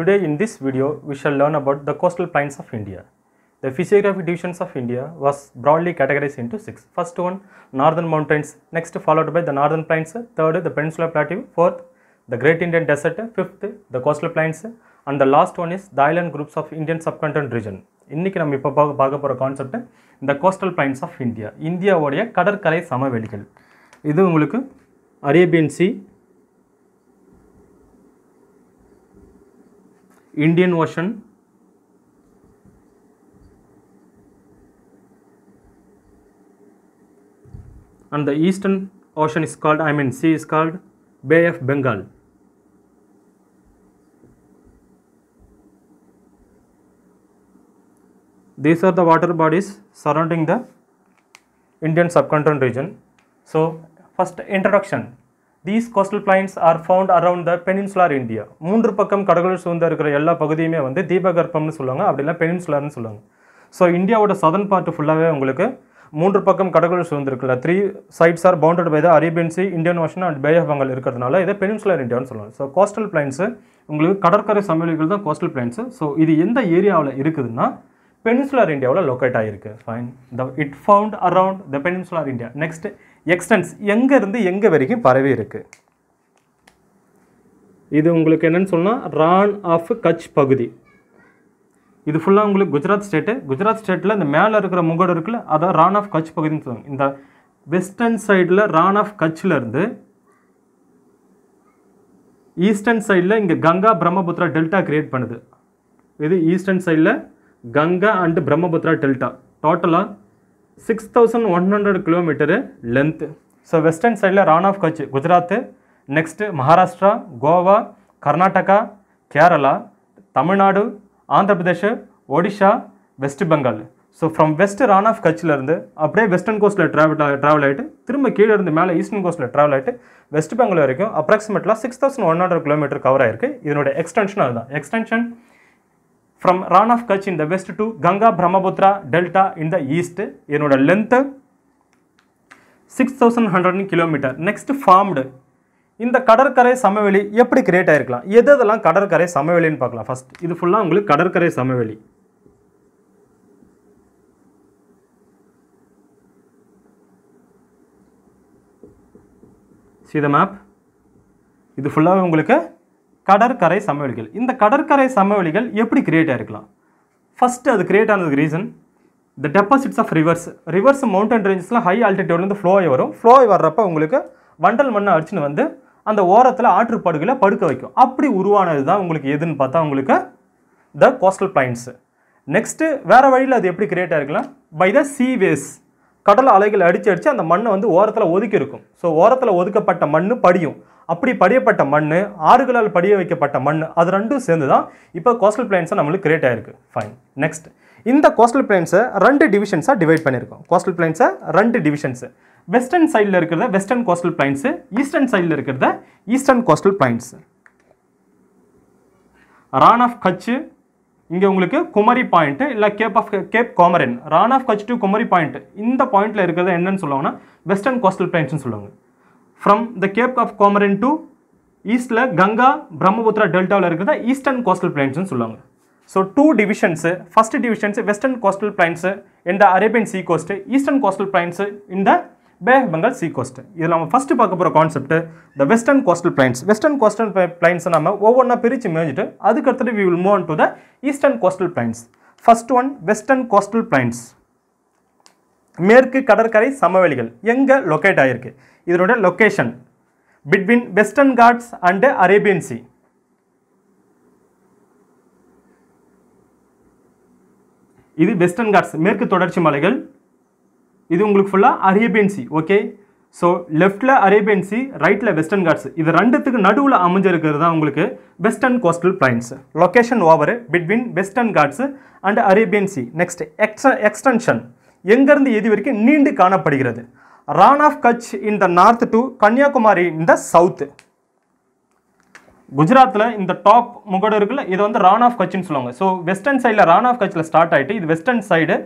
Today in this video, we shall learn about the coastal plains of India. The physiographic divisions of India was broadly categorized into six. First one, northern mountains, next followed by the northern plains, third, the peninsula plateau, fourth, the Great Indian Desert, fifth, the coastal plains, and the last one is the island groups of Indian subcontinent region. இன்றைக்கி நம்ம இப்போ பார்க்க பார்க்க போகிற concept India coastal plains of India இந்தியாவுடைய கடற்கரை சமவெளிகள் இது உங்களுக்கு Arabian sea Indian Ocean and the Eastern Ocean is called, I mean sea is called Bay of Bengal. These are the water bodies surrounding the Indian subcontinent region. So, first introduction these coastal plains are found around the peninsular India மூன்று பக்கம் கடற்கடல் சூழ்ந்த இருக்கிற எல்லா பகுதியுமே வந்து தீபகற்பம்னு சொல்லுவாங்க இல்லை பெனின்சுலார்னு சொல்லுவாங்க so இந்தியாவோட சதன் பார்ட் ஃபுல்லாகவே உங்களுக்கு மூன்று பக்கம் கடற்கடல் சூழ்ந்துருக்குல்ல three sides are bounded by the Arabian sea Indian ocean and bay of Bengal இருக்கிறதுனால இதை பெனின்சுலர் இந்தியான்னு சொல்லுவாங்க ஸோ கோஸ்டல் பிளைன்ஸு உங்களுக்கு கடற்கரை சமவெளிகள் தான் கோஸ்டல் பிளைன்ஸு ஸோ இது எந்த ஏரியாவில் இருக்குதுன்னா பெனின்சுலர் இந்தியாவில் லொக்கேட் ஆகிருக்கு fine the it found around the peninsular India next extends எங்கேருந்து எங்கே வரைக்கும் பரவி இருக்குது இது உங்களுக்கு என்னென்னு சொன்னால் ரான் ஆஃப் கட்ச் பகுதி இது ஃபுல்லாக உங்களுக்கு குஜராத் ஸ்டேட்டு குஜராத் ஸ்டேட்டில் இந்த மேலே இருக்கிற முகடு இருக்குல்ல அதான் ரான் ஆஃப் கட்ச் பகுதின்னு சொல்லுவாங்க இந்த வெஸ்டர்ன் சைடில் ரான் ஆஃப் கட்ச்லேருந்து ஈஸ்டர்ன் சைடில் இங்கே கங்கா பிரம்மபுத்திரா டெல்டா கிரியேட் பண்ணுது இது ஈஸ்டர்ன் சைடில் கங்கா அண்டு பிரம்மபுத்திரா டெல்டா டோட்டலாக six thousand one hundred kilometre length so western சைடில் Rann of Kutch Gujarat next Maharashtra Goa Karnataka Kerala Tamil Nadu Andhra Pradesh Odisha West Bengal so from west Rann of கட்சிலேருந்து அப்படியே வெஸ்டர்ன் கோஸ்ட்டில் ட்ராவல் ட்ராவல் ஆகிட்டு திரும்ப கீழே இருந்து மேலே ஈஸ்டர்ன் கோஸ்டில் ட்ராவல் ஆகிட்டு வெஸ்ட் பெங்கால் வரைக்கும் அப்ராக்சிமேட்லாக six thousand one hundred kilometre cover ஆயிருக்கு இதனுடைய எக்ஸ்டென்ஷன் அதுதான் extension from Ran of Kutch in the west to Ganga Brahmaputra Delta in the east. என்னோட length 6100 கிலோமீட்டர் Next ஃபார்ம்டு இந்த கடற்கரை சமவெளி எப்படி கிரியேட் ஆகிருக்கலாம் எது எதெல்லாம் கடற்கரை சமவெளின்னு பார்க்கலாம் ஃபஸ்ட் இது ஃபுல்லாக உங்களுக்கு கடற்கரை சமவெளி சி த மேப் இது ஃபுல்லாகவே உங்களுக்கு கடற்கரை சமவெளிகள் இந்த கடற்கரை சமவெளிகள் எப்படி கிரியேட் ஆகிருக்கலாம் ஃபஸ்ட்டு அது கிரியேட் ஆனது reason the deposits of rivers rivers mountain ரேஞ்சஸ்லாம் ஹை ஆல்டிடியூட்லேருந்து ஆகி வரும் ஆகி வர்றப்ப உங்களுக்கு வண்டல் மண்ணை அடிச்சுன்னு வந்து அந்த ஓரத்தில் ஆற்றுப்படுகளை படுக்க வைக்கும் அப்படி உருவானது தான் உங்களுக்கு எதுன்னு பார்த்தா உங்களுக்கு த கோஸ்டல் பிளைன்ஸு நெக்ஸ்ட்டு வேறு வழியில் அது எப்படி கிரியேட் ஆகிருக்கலாம் பை த சீவேஸ் கடல் அலைகள் அடித்து அடித்து அந்த மண்ணை வந்து ஓரத்தில் ஒதுக்கி இருக்கும் ஸோ ஓரத்தில் ஒதுக்கப்பட்ட மண் படியும் அப்படி படியப்பட்ட மண் ஆறுகளால் படிய வைக்கப்பட்ட மண் அது ரெண்டும் சேர்ந்து தான் இப்போ கோஸ்டல் பிளைன்ஸாக நம்மளுக்கு கிரியேட் ஆயிருக்கு ஃபைன் நெக்ஸ்ட் இந்த கோஸ்டல் பிளைன்ஸை ரெண்டு டிவிஷன்ஸாக டிவைட் பண்ணியிருக்கோம் கோஸ்டல் பிளைன்ஸை ரெண்டு டிவிஷன்ஸு வெஸ்டர்ன் சைடில் இருக்கிறத வெஸ்டர்ன் கோஸ்டல் பிளைன்ஸு ஈஸ்டர்ன் சைடில் இருக்கிறத eastern coastal plains Rann of Kutch இங்கே உங்களுக்கு குமரி பாயிண்ட்டு இல்லை cape of cape Comorin Rann of Kutch to Kumari point இந்த பாயிண்ட்டில் இருக்கிறத என்னன்னு சொல்லுவாங்கன்னா வெஸ்டர்ன் கோஸ்டல் பிளைன்ஸ்னு சொல்லுவாங்க from the cape of Comorin to ஈஸ்டில் கங்கா பிரம்மபுத்திரா டெல்டாவில் இருக்கிறத ஈஸ்டர்ன் கோஸ்டல் பிளைன்ஸ்னு சொல்லுவாங்க so two divisions first divisions western coastal plains இந்த Arabian sea coast eastern coastal plains இந்த பேக் பெங்கால் சீ கோஸ்ட்டு இதில் நம்ம ஃபஸ்ட்டு பார்க்க போகிற concept the western coastal plains western coastal பிளைன்ஸை நம்ம ஒவ்வொன்றா பிரித்து மேஞ்சிட்டு அதுக்கடுத்துட்டு we will move on to the eastern coastal plains first one western coastal plains மேற்கு கடற்கரை சமவெளிகள் எங்கே லொக்கேட் ஆகிருக்கு இதனுடைய location between western Ghats and Arabian sea இது வெஸ்டர்ன் காட்ஸ் மேற்கு தொடர்ச்சி மலைகள் இது உங்களுக்கு ஃபுல்லாக அரேபியன் சி ஓகே ஸோ லெஃப்டில் அரேபியன் சி ரைட்டில் வெஸ்டர்ன் காட்ஸ் இது ரெண்டுத்துக்கு நடுவில் அமைஞ்சிருக்கிறது தான் உங்களுக்கு western coastal plains location over between western Ghats and Arabian sea next எக்ஸ்ட எக்ஸ்டென்ஷன் எங்கேருந்து எது வரைக்கும் நீண்டு காணப்படுகிறது Rann of Kutch in north north Kanyakumari Kanyakumari in the குஜராத்தில் இந்த டாப் முகடு இருக்குல்ல இது வந்து ரான் ஆஃப் கட்சின்னு சொல்லுவாங்க ஸோ வெஸ்டர்ன் சைடில் ரான் ஆஃப் கட்சியில் ஸ்டார்ட் ஆகிட்டு இது வெஸ்டர்ன் சைடு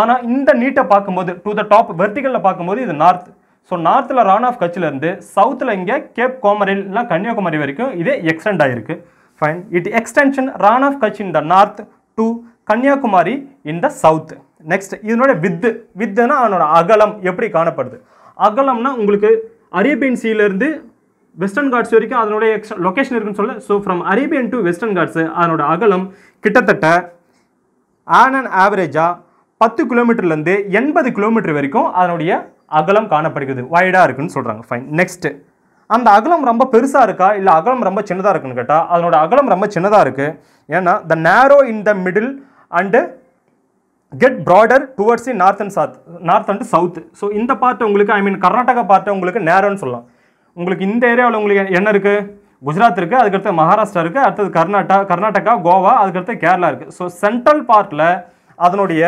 ஆனால் இந்த நீட்டை பார்க்கும்போது டு த டாப் வெர்டிகலில் பார்க்கும்போது இது நார்த் ஸோ நார்த்தில் ரான் ஆஃப் கட்சிலேருந்து சவுத்தில் இங்கே கேப் கோமரிலாம் கன்னியாகுமரி வரைக்கும் இது எக்ஸ்டெண்ட் ஆகிருக்கு fine it extension Rann of Kutch in the north to Kanyakumari in the south next இதனுடைய வித்து வித்துன்னா அவனோட அகலம் எப்படி காணப்படுது அகலம்னா உங்களுக்கு அரேபியன் சீலேருந்து வெஸ்டர்ன் காட்ஸ் வரைக்கும் அதனுடைய எக்ஸ் லொக்கேஷன் இருக்குன்னு சொல்ல so from Arabian to western Ghats அதனோட அகலம் கிட்டத்தட்ட ஆன் அண்ட் ஆவரேஜாக பத்து கிலோமீட்டர்லேருந்து எண்பது கிலோமீட்டர் வரைக்கும் அதனுடைய அகலம் காணப்படுகிறது வைடாக இருக்குதுன்னு சொல்கிறாங்க ஃபைன் நெக்ஸ்ட்டு அந்த அகலம் ரொம்ப பெருசாக இருக்கா இல்லை அகலம் ரொம்ப சின்னதாக இருக்குன்னு கேட்டால் அதனோட அகலம் ரொம்ப சின்னதாக இருக்குது ஏன்னா the narrow in the middle and get broader towards in north and south north and south so இந்த பார்ட்டு உங்களுக்கு ஐ மீன் கர்நாடகா பார்ட்டை உங்களுக்கு நேரம்னு சொல்லலாம் உங்களுக்கு இந்த ஏரியாவில் உங்களுக்கு என்ன இருக்குது குஜராத் இருக்குது அதுக்கடுத்து மகாராஷ்டிரா இருக்குது அடுத்தது கர்நாடகா கர்நாடகா கோவா அதுக்கடுத்து கேரளா இருக்குது ஸோ சென்ட்ரல் பார்ட்டில் அதனுடைய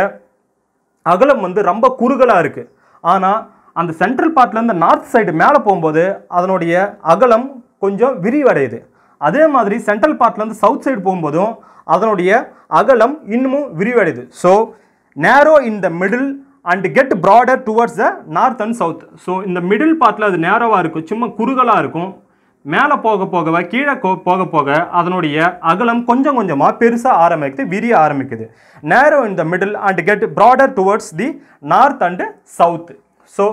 அகலம் வந்து ரொம்ப குறுகலாக இருக்குது ஆனால் அந்த சென்ட்ரல் பார்ட்லேருந்து நார்த் சைடு மேலே போகும்போது அதனுடைய அகலம் கொஞ்சம் விரிவடையுது அதே மாதிரி சென்ட்ரல் பார்ட்லேருந்து சவுத் சைடு போகும்போதும் அதனுடைய அகலம் இன்னமும் விரிவடையுது so narrow in the middle and get broader towards the north and south so இந்த மிடில் பார்த்தில் அது நேரோவாக இருக்கும் சும்மா குறுகலாக இருக்கும் மேலே போக போக கீழே போக போக அதனுடைய அகலம் கொஞ்சம் கொஞ்சமாக பெருசாக ஆரம்பிக்குது விரிய ஆரம்பிக்குது narrow in the middle and get broader towards the north and south so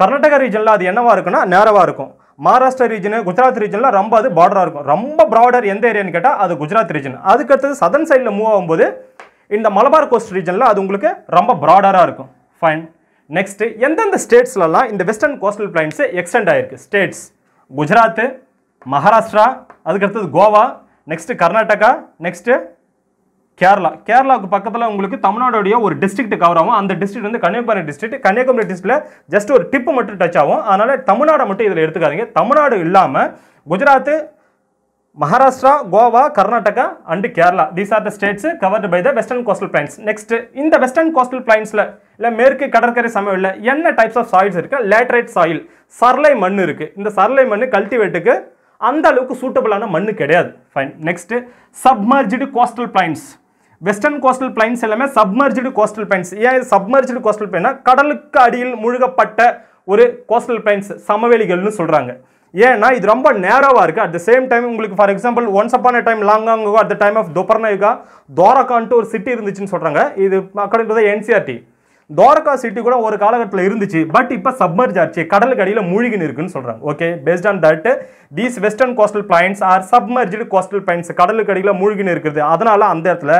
Karnataka ரீஜனில் அது என்னவாக இருக்கும்னா நேரவாக இருக்கும் மகாராஷ்டிரா ரீஜனு குஜராத் ரீஜனில் ரொம்ப அது பார்டராக இருக்கும் ரொம்ப ப்ராடர் எந்த ஏரியான்னு கேட்டால் அது குஜராத் ரீஜன் அதுக்கடுத்தது சதன் சைடில் மூவ் ஆகும்போது இந்த மலபார் கோஸ்ட் ரீஜனில் அது உங்களுக்கு ரொம்ப ப்ராடராக இருக்கும் ஃபைன் நெக்ஸ்ட்டு எந்தெந்த ஸ்டேட்ஸ்லலாம் இந்த வெஸ்டர்ன் கோஸ்டல் பிளைன்ஸு எக்ஸ்டெண்ட் ஆகிருக்கு ஸ்டேட்ஸ் குஜராத்து மகாராஷ்டிரா அதுக்கடுத்தது கோவா நெக்ஸ்ட்டு கர்நாடகா நெக்ஸ்ட்டு கேரளா கேரளாவுக்கு பக்கத்தில் உங்களுக்கு தமிழ்நாடுடைய ஒரு டிஸ்ட்ரிக்ட் கவர் ஆகும் அந்த டிஸ்ட்ரிக்ட் வந்து கன்னியாகுமரி டிஸ்ட்ரிக்ட் கன்னியாகுமரி டிஸ்ட்ரிக்டில் ஜஸ்ட் ஒரு டிப்பு மட்டும் டச் ஆகும் அதனால் தமிழ்நாடை மட்டும் இதில் எடுத்துக்காதீங்க தமிழ்நாடு இல்லாமல் Gujarat Maharashtra Goa Karnataka and Kerala these are the states covered by the western coastal plains next இந்த வெஸ்டர்ன் கோஸ்டல் பிளைன்ஸில் இல்லை மேற்கு கடற்கரை சமையலில் என்ன டைப்ஸ் ஆஃப் சாயில்ஸ் இருக்குது லேட்ரேட் சாயில் சர்லை மண் இருக்குது இந்த சர்லை மண் கல்டிவேட்டுக்கு அந்த அளவுக்கு சூட்டபிளான மண் கிடையாது fine next submerged coastal plains western coastal plains எல்லாமே சப்மர்ஜிடு கோஸ்டல் பிளைன்ஸ் ஏன் சப்மர்ஜிடு கோஸ்டல் பிளைன்னா கடலுக்கு அடியில் முழுகப்பட்ட ஒரு கோஸ்டல் பிளைன்ஸ் சமவெளிகள்னு சொல்கிறாங்க ஏன்னா இது ரொம்ப நேரோவாக இருக்குது அட் த சேம் டைம் உங்களுக்கு ஃபார் எக்ஸாம்பிள் ஒன்ஸ் அப்பான டைம் லாங்காங்கோ அட் த டைம் ஆஃப் தொப்பர்னயுகா தோரக்கான்ட்டு ஒரு சிட்டி இருந்துச்சுன்னு சொல்கிறாங்க இது according to NCERT Dwarka city கூட ஒரு காலகட்டத்தில் இருந்துச்சு பட் இப்போ சப்மர்ஜ் ஆச்சு கடலுக்கு அடியில் மூழ்கின்னு இருக்குன்னு சொல்கிறாங்க okay based on that these western coastal plains are submerged coastal plains கடலுக்கு அடியில் மூழ்கின்னு இருக்குது அதனால் அந்த இடத்துல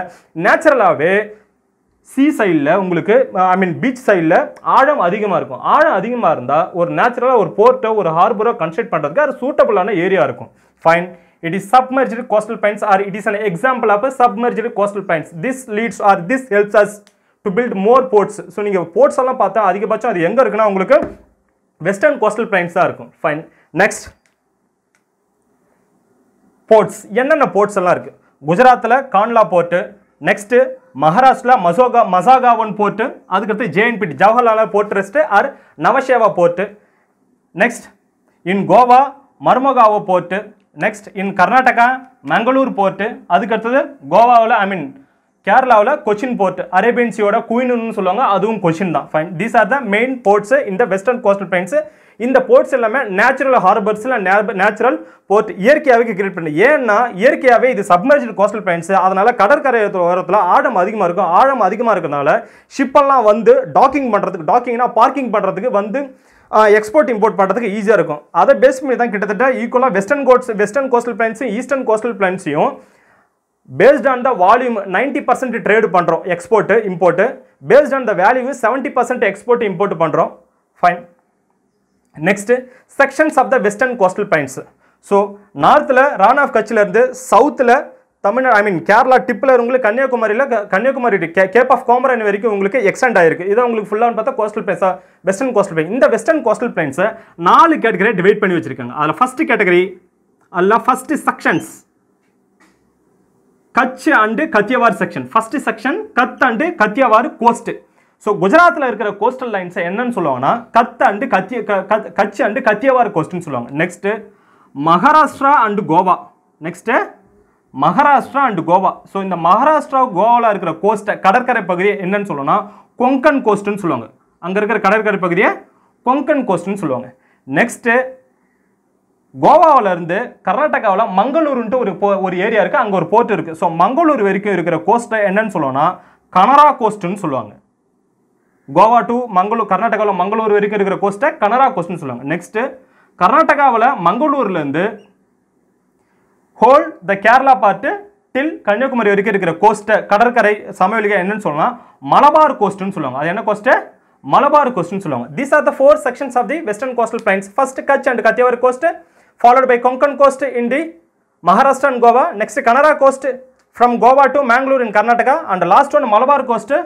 நேச்சுரலாகவே சி சைடில் உங்களுக்கு ஐ மீன் பீச் சைடில் ஆழம் அதிகமாக இருக்கும் ஆழம் அதிகமாக இருந்தால் ஒரு நேச்சுரலாக ஒரு போர்ட்டோ ஒரு ஹார்பரோ கன்ஸ்ட்ரக்ட் பண்ணுறதுக்கு அது சூட்டபுளான ஏரியா இருக்கும் fine it is submerged coastal plains are it is an example of a coastal plains this leads are this helps us to build more ports so நீங்கள் போர்ட்ஸ் எல்லாம் பார்த்தா அதிகபட்சம் அது எங்கே இருக்குன்னா உங்களுக்கு வெஸ்டர்ன் கோஸ்டல் பிளைன்ஸாக இருக்கும் ஃபைன் நெக்ஸ்ட் போர்ட்ஸ் என்னென்ன போர்ட்ஸ் எல்லாம் இருக்குது குஜராத்தில் கான்லா போர்ட்டு நெக்ஸ்ட்டு மகாராஷ்டிரா மசோகா மசாகாவன் போர்ட்டு அதுக்கடுத்து JNPT Jawaharlal port trust or Nhava Sheva port next in Goa Marmagao port next in Karnataka Mangalore port அதுக்கடுத்தது கோவாவில் ஐ மீன் கேரளாவில் கொச்சின் போர்ட் அரேபியன்சியோட குயினுன்னு குயின்னு சொல்லுவாங்க அதுவும் கொச்சின் தான் fine these are the main ports இந்த வெஸ்டர்ன் கோஸ்டல் பிளைன்ஸு இந்த போர்ட்ஸ் எல்லாமே நேச்சுரல் ஹார்பர்ஸில் நேச்சுரல் போர்ட் இயற்கையாகவே கிரியேட் பண்ணி ஏன்னா இயற்கையாகவே இது சப்மர்ஜ் கோஸ்டல் பிளைன்ஸ் அதனால் கடற்கரை ஓரத்தில் ஆழம் அதிகமாக இருக்கும் ஆழம் அதிகமாக இருக்கிறதுனால ஷிப்பெல்லாம் வந்து டாக்கிங் பண்ணுறதுக்கு டாக்கிங்னா பார்க்கிங் பண்ணுறதுக்கு வந்து எக்ஸ்போர்ட் இம்போர்ட் பண்ணுறதுக்கு ஈஸியாக இருக்கும் அதை பேஸ் பண்ணி தான் கிட்டத்தட்ட ஈக்குவலாக வெஸ்டர்ன் கோட்ஸ் வெஸ்டர்ன் கோஸ்டல் பிளான்ஸும் ஈஸ்டர்ன் கோஸ்டல் பிளான்ஸையும் based on the volume ninety percent trade பண்ணுறோம் export import based on the value seventy percent export import பண்ணுறோம் fine next sections of the western coastal plains so நார்த்தில் Rann of கட்சிலேருந்து சவுத்தில் Tamil Nadu I mean Kerala டிப்பில் உங்களுக்கு கன்னியாகுமரியில் கன்னியாகுமரி கே கேப் ஆஃப் கோமரன் வரைக்கும் உங்களுக்கு எக்ஸ்டெண்ட் ஆயிருக்கு இதை உங்களுக்கு ஃபுல்லாக பார்த்தா கோஸ்டல் பிளேஸாக வெஸ்டர்ன் கோஸ்டல் பிளைன் இந்த வெஸ்டர்ன் கோஸ்டல் பிளைன்ஸை நாலு கேட்டகரியை டிவைட் பண்ணி வச்சிருக்காங்க அதில் ஃபஸ்ட்டு கேட்டகரி அல்ல first sections Kutch and Kathiawar section first section Kutch and Kathiawar coast so குஜராத்தில் இருக்கிற கோஸ்டல் லைன்ஸை என்னன்னு சொல்லுவாங்கன்னா கத் அண்டு கத்திய கச்சி அண்டு கத்தியவாறு கோஸ்ட்னு சொல்லுவாங்க next Maharashtra and Goa next Maharashtra and Goa so இந்த மகாராஷ்டிரா கோவாவில் இருக்கிற கோஸ்ட்டை கடற்கரை பகுதியை என்னன்னு சொல்லணும்னா கொங்கன் கோஸ்ட்டுன்னு சொல்லுவாங்க அங்கே இருக்கிற கடற்கரை பகுதியை கொங்கன் கோஸ்ட்னு சொல்லுவாங்க நெக்ஸ்ட்டு கோவாவிலேருந்து கர்நாடகாவில் மங்களூருன்ட்டு ஒரு போ ஒரு ஏரியா இருக்குது அங்கே ஒரு போர்ட் இருக்குது ஸோ மங்களூர் வரைக்கும் இருக்கிற கோஸ்ட்டை என்னன்னு சொல்லுவோன்னா கனரா கோஸ்ட்டுன்னு சொல்லுவாங்க கோவா டு மங்களூர் கர்நாடகாவில் மங்களூர் வரைக்கும் இருக்கிற கோஸ்ட்டை கனரா கோஸ்ட்னு சொல்லுவாங்க நெக்ஸ்ட்டு கர்நாடகாவில் மங்களூர்லேருந்து whole the Kerala part till Kanyakumari வரைக்கும் இருக்கிற கோஸ்ட்டை கடற்கரை சமவெளிகள் என்னன்னு சொல்லலாம் மலபார் கோஸ்ட்டுன்னு சொல்லுவாங்க அது என்ன கோஸ்ட்டு மலபார் கோஸ்ட்னு சொல்லுவாங்க these are the four sections of the western coastal plains first Kutch and Kathiawar coast followed by Konkan coast in the Maharashtra and Goa next Kanara coast from Goa to Mangalore in Karnataka and last one Malabar coast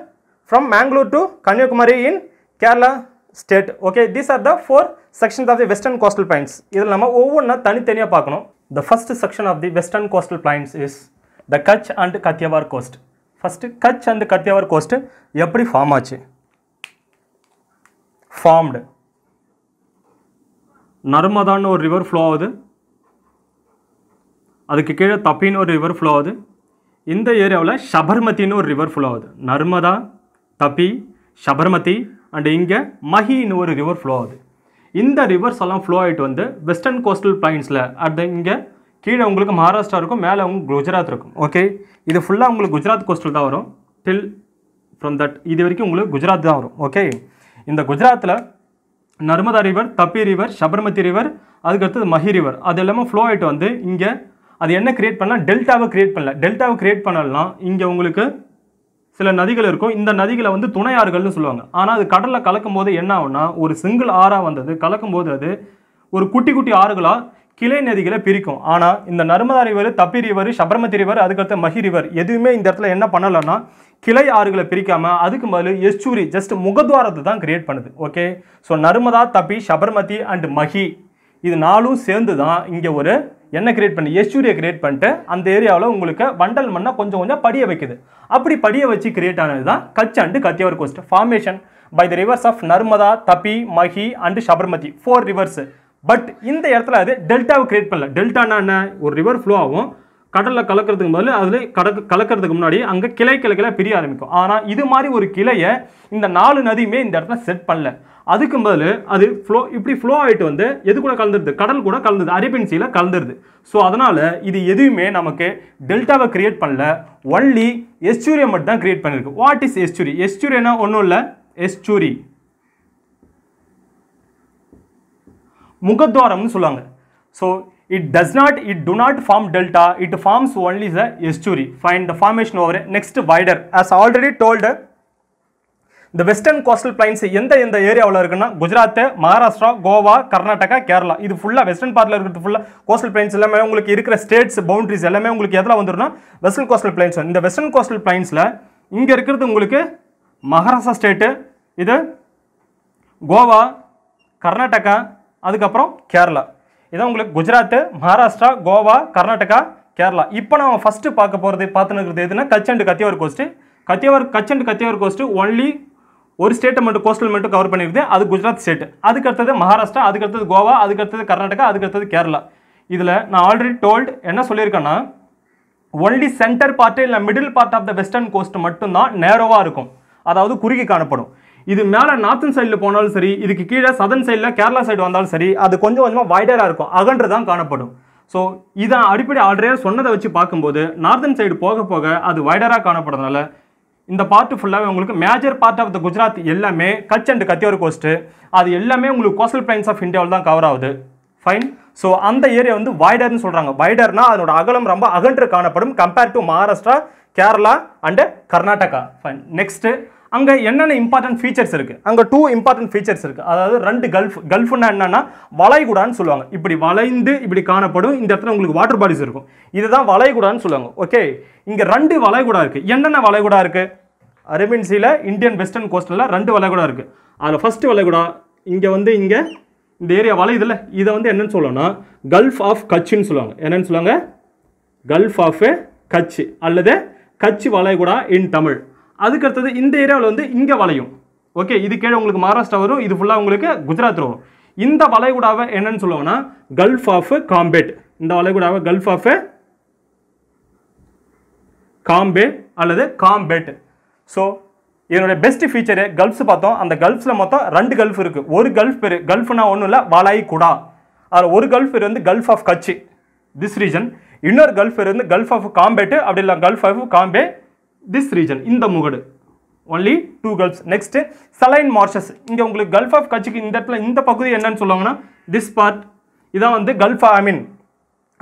from Mangalore to Kanyakumari in Kerala state. Okay, these are the four sections of the western coastal plains. இதில் நம்ம ஒவ்வொன்றா தனித்தனியாக பார்க்கணும் The first section of the western coastal plains is the Kutch and Kathiawar coast. First, Kutch and Kathiawar coast எப்படி form ஆச்சு formed நர்மதான்னு ஒரு river flow ஆகுது அதுக்கு கேட்டு தப்பின் ஒரு river flow ஆகுது இந்த ஏறியவில் சபர்மத்தின் ஒரு river flow ஆகுது நர்மதா தபி சபர்மதி அண்டு இங்கே மஹின்னு ஒரு ரிவர் ஃப்ளோ ஆகுது இந்த ரிவர்ஸ் எல்லாம் ஃப்ளோ ஆகிட்டு வந்து வெஸ்டர்ன் கோஸ்டல் பிளைன்ஸில் அட் இங்கே கீழே உங்களுக்கு மகாராஷ்டிரா இருக்கும் மேலே உங்களுக்கு குஜராத் இருக்கும் ஓகே இது ஃபுல்லாக உங்களுக்கு குஜராத் கோஸ்டல் தான் வரும் டில் ஃப்ரம் தட் இது வரைக்கும் உங்களுக்கு குஜராத் தான் வரும் ஓகே இந்த குஜராத்தில் Narmada river Tapi river Sabarmati river அதுக்கடுத்தது மஹி ரிவர் அது எல்லாமே ஃப்ளோ ஆகிட்டு வந்து இங்கே அது என்ன க்ரியேட் பண்ணால் டெல்டாவை க்ரியேட் பண்ணல டெல்டாவை கிரியேட் பண்ணலாம் இங்கே உங்களுக்கு சில நதிகள் இருக்கும் இந்த நதிகளை வந்து துணை ஆறுகள்னு சொல்லுவாங்க ஆனால் அது கடலில் கலக்கும் போது என்ன ஆகும்னா ஒரு சிங்கிள் ஆறாக வந்தது கலக்கும் போது அது ஒரு குட்டி குட்டி ஆறுகளாக கிளை நதிகளை பிரிக்கும் ஆனால் இந்த Narmada river Tapi river Sabarmati river அதுக்கடுத்த மஹி ரிவர் எதுவுமே இந்த இடத்துல என்ன பண்ணலைன்னா கிளை ஆறுகளை பிரிக்காமல் அதுக்கு பதில் எச்சூரி ஜஸ்ட் முகத்வாரத்தை தான் கிரியேட் பண்ணுது ஓகே ஸோ நர்மதா தப்பி சபர்மதி அண்ட் மஹி இது நாலும் சேர்ந்து தான் இங்கே ஒரு என்ன கிரியேட் பண்ணி எஸ்யூரியை கிரியேட் பண்ணிட்டு அந்த ஏரியாவில் உங்களுக்கு வண்டல் மண்ணை கொஞ்சம் கொஞ்சம் படிய வைக்குது அப்படி படிய வச்சு கிரியேட் ஆனது தான் Kutch and Kathiawar coast formation by the rivers of Narmada Tapi Mahi and Sabarmati four rivers but இந்த இடத்துல அது டெல்டாவை கிரியேட் பண்ணல டெல்டானா என்ன ஒரு ரிவர் ஃப்ளோ ஆகும் கடலில் கலக்கிறதுக்கு முதல்ல அதில் கடக்கு கலக்கிறதுக்கு முன்னாடி அங்கே கிளை கிளைக்கெல்லாம் பிரிய ஆரம்பிக்கும் ஆனால் இது மாதிரி ஒரு கிளையை இந்த நாலு நதியுமே இந்த இடத்துல செட் பண்ணல அதுக்கு பதில் அது ஃப்ளோ இப்படி ஃப்ளோ ஆகிட்டு வந்து எது கூட கலந்துருது கடல் கூட கலந்துருது அரேபியன் சீல கலந்துருது ஸோ அதனால் இது எதுவுமே நமக்கு டெல்டாவை கிரியேட் பண்ணல ஒன்லி எஸ்டூரியை மட்டும் தான் கிரியேட் பண்ணியிருக்கு வாட் இஸ் எஸ்டூரி எஸ்டூரியனா ஒன்றும் இல்லை எஸ்டூரி முகத்வாரம்னு சொல்லுவாங்க so it does not it do not form delta it forms only the estuary fine the formation over next wider as already told இந்த வெஸ்டர்ன் கோஸ்டல் பிளைன்ஸ் எந்த எந்த ஏரியாவில் இருக்குன்னா குஜராத் மகாராஷ்டிரா கோவா கர்நாடகா கேரளா இது ஃபுல்லாக வெஸ்டர்ன் பார்ட்டில் இருக்கிறது ஃபுல்லாக கோஸ்டல் பிளைன்ஸ் எல்லாமே உங்களுக்கு இருக்கிற ஸ்டேட்ஸ் பவுண்ட்ரிஸ் எல்லாமே உங்களுக்கு எதில் வந்துருன்னா வெஸ்டர்ன் கோஸ்டல் பிளைன்ஸ் இந்த வெஸ்டர்ன் கோஸ்டல் பிளைன்ஸில் இங்கே இருக்கிறது உங்களுக்கு மகாராஷ்டிரா ஸ்டேட்டு இது கோவா கர்நாடகா அதுக்கப்புறம் கேரளா இதான் உங்களுக்கு குஜராத் மகாராஷ்டிரா கோவா கர்நாடகா கேரளா இப்போ நம்ம ஃபஸ்ட்டு பார்க்க போகிறது பார்த்துன்னு இருக்கிறது எதுனா Kutch and Kathiawar coast Kathiawar Kutch and Kathiawar coast only ஒரு ஸ்டேட்டை மட்டும் கோஸ்டல் மட்டும் கவர் பண்ணியிருக்கு அது குஜராத் ஸ்டேட் அதுக்கடுத்தது மகாராஷ்டிரா அதுக்கடுத்தது கோவா அதுக்கடுத்தது கர்நாடகா அதுக்கடுத்தது கேரளா இதில் நான் ஆல்ரெடி டோல்ட் என்ன சொல்லியிருக்கேன்னா ஒன்லி சென்டர் பார்ட்டு இல்லை middle part of the western coast மட்டும்தான் நேரோவாக இருக்கும் அதாவது குறுகி காணப்படும் இது மேலே நார்த்தன் சைடில் போனாலும் சரி இதுக்கு கீழே சதன் சைடில் கேரளா சைடு வந்தாலும் சரி அது கொஞ்சம் கொஞ்சமாக வைடராக இருக்கும் அகன்று தான் காணப்படும் ஸோ இதை அடிப்படை ஆல்ரெடியாக சொன்னதை வச்சு பார்க்கும்போது நார்த்தன் சைடு போக போக அது வைடராக காணப்படுறதுனால இந்த பார்ட்டு ஃபுல்லாகவே உங்களுக்கு major part of the Gujarat எல்லாமே கட்ச் அண்ட் கத்தியோர் கோஸ்ட்டு அது எல்லாமே உங்களுக்கு கோஸ்டல் பிளைன்ஸ் ஆஃப் இந்தியாவில் தான் கவர் ஆகுது ஃபைன் ஸோ அந்த ஏரியா வந்து வைடர்னு சொல்கிறாங்க வைடர்னா அதனோட அகலம் ரொம்ப அகன்று காணப்படும் compare to Maharashtra Kerala and Karnataka fine next அங்கே என்னென்ன இம்பார்ட்டன்ட் ஃபீச்சர்ஸ் இருக்குது அங்கே டூ இம்பார்ட்டன்ட் ஃபீச்சர்ஸ் இருக்குது அதாவது ரெண்டு கல்ஃப் கல்ஃப்னா என்னென்னா வளைகுடான்னு சொல்லுவாங்க இப்படி வளைந்து இப்படி காணப்படும் இந்த இடத்துல உங்களுக்கு வாட்டர் பாடிஸ் இருக்கும் இதுதான் வளைகுடான்னு சொல்லுவாங்க ஓகே இங்கே ரெண்டு வளைகுடா இருக்குது என்னென்ன வளைகுடா இருக்குது அரேபியன் சீல இந்தியன் வெஸ்டர்ன் கோஸ்டலில் ரெண்டு வளைகுடா இருக்குது அதில் ஃபஸ்ட்டு வளைகுடா இங்கே வந்து இங்கே இந்த ஏரியா இதில் இதை வந்து என்னென்னு சொல்லணும்னா கல்ஃப் ஆஃப் கட்சின்னு சொல்லுவாங்க என்னென்னு சொல்லுவாங்க கல்ஃப் ஆஃப் கட்சி அல்லது கட்சி வளைகுடா இன் தமிழ் அதுக்கடுத்தது இந்த ஏரியாவில் வந்து இங்கே வளையும் ஓகே இது கீழே உங்களுக்கு மகாராஷ்டிரா வரும் இது ஃபுல்லாக உங்களுக்கு குஜராத் வரும் இந்த வளைகுடாவை என்னென்னு சொல்லுவாங்கன்னா கல்ஃப் ஆஃப் காம்பேட் இந்த வளைகுடாவை கல்ஃப் ஆஃப் காம்பே அல்லது காம்பேட் ஸோ இதனுடைய பெஸ்ட் ஃபீச்சரு கல்ஃப்ஸ் பார்த்தோம் அந்த கல்ஃப்ஸில் மொத்தம் ரெண்டு கல்ஃப் இருக்குது ஒரு கல்ஃப் பேர் கல்ஃப்னா ஒன்றும் இல்லை வாலாயி குடா அதில் ஒரு கல்ஃப் பேர் வந்து gulf of Kutch this region இன்னொரு கல்ஃப் பேர் வந்து கல்ஃப் ஆஃப் காம்பேட்டு அப்படி இல்லை gulf of Cambay this region இந்த முகடு only two gulfs next saline marshes இங்கே உங்களுக்கு கல்ஃப் ஆஃப் கட்சிக்கு இந்த இடத்துல இந்த பகுதி என்னன்னு சொல்லுவாங்கன்னா திஸ் பார்ட் இதான் வந்து gulf I mean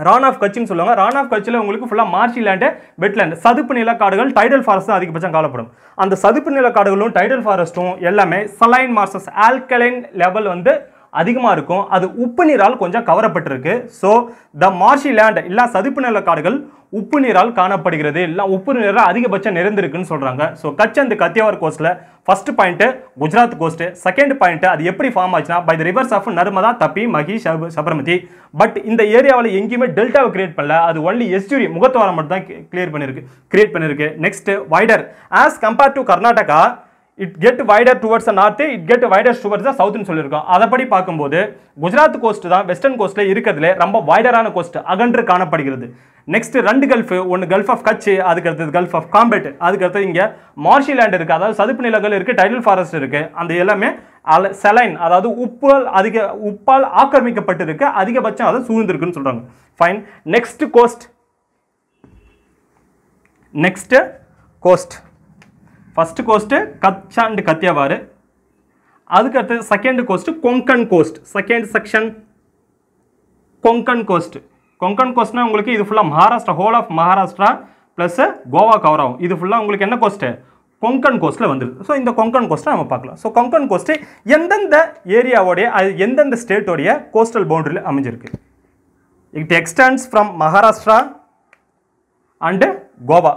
Rann of கட்சின்னு சொல்லுவாங்க ரான் ஆஃப் கட்சியில் உங்களுக்கு ஃபுல்லாக மார்ஷி லேண்டு வெட்லேண்ட் சதுப்பு நில காடுகள் டைடல் ஃபாரஸ்ட் தான் அதிகபட்சம் காலப்படும் அந்த சதுப்பு நில காடுகளும் டைடல் ஃபாரஸ்ட்டும் எல்லாமே சலைன் மார்சஸ் ஆல்கலைன் லெவல் வந்து அதிகமாக இருக்கும் அது உப்பு நீரால் கொஞ்சம் கவரப்பட்டிருக்கு ஸோ த மார்ஷி லேண்ட் இல்லை சதுப்பு நில காடுகள் உப்பு நீரால் காணப்படுகிறது இல்லை உப்பு நீரால் அதிகபட்சம் நிறைந்திருக்குன்னு சொல்கிறாங்க ஸோ கச் அந்த கத்தியாவர் கோஸ்ட்டில் first point Gujarat coast second point அது எப்படி ஃபார்ம் ஆச்சுன்னா by the rivers of Narmada Tapi Mahi Sabarmati but இந்த ஏரியாவில் எங்கேயுமே டெல்டாவை கிரியேட் பண்ணல அது ஒன்லி எஸ்டூரி முகத்துவாரம் மட்டும் தான் கிளியர் பண்ணியிருக்கு கிரியேட் பண்ணியிருக்கு next wider as compared to Karnataka it get wider towards the north it get wider towards the சவுத்துன்னு சொல்லியிருக்கோம் அதைப்படி பார்க்கும்போது குஜராத் கோஸ்ட் தான் வெஸ்டர்ன் கோஸ்ட்டில் இருக்கிறதுல ரொம்ப வைடரான கோஸ்ட் அகன்று காணப்படுகிறது நெக்ஸ்ட் ரெண்டு கல்ஃபு ஒன்று கல்ஃப் ஆஃப் கட்சி அதுக்கு அடுத்தது கல்ஃப் ஆஃப் காம்பேட் அதுக்கு அடுத்தது இங்கே மார்ஷி லேண்ட் இருக்குது அதாவது சதுப்பு நிலங்கள் இருக்குது டைடல் ஃபாரஸ்ட் இருக்குது அந்த எல்லாமே அல செலைன் அதாவது உப்பால் அதிக உப்பால் ஆக்கிரமிக்கப்பட்டிருக்கு அதிகபட்சம் அதை சூழ்ந்திருக்குன்னு சொல்கிறாங்க fine next coast next coast first coast Kutch and Kathiawar அதுக்கடுத்து second second coast Konkan coast second section Konkan coast Konkan கோஸ்ட்னா உங்களுக்கு இது ஃபுல்லாக Maharashtra whole of Maharashtra plus Goa cover ஆகும் இது ஃபுல்லாக உங்களுக்கு என்ன கோஸ்ட்டு கொங்கன் கோஸ்ட்டில் வந்துடுது ஸோ இந்த கொங்கன் கோஸ்ட்டை நம்ம பார்க்கலாம் ஸோ கொங்கன் கோஸ்ட்டு எந்தெந்த ஏரியாவோடைய அது எந்தெந்த ஸ்டேட்டோடைய கோஸ்டல் பவுண்டரியில் அமைஞ்சிருக்கு it extends from Maharashtra and Goa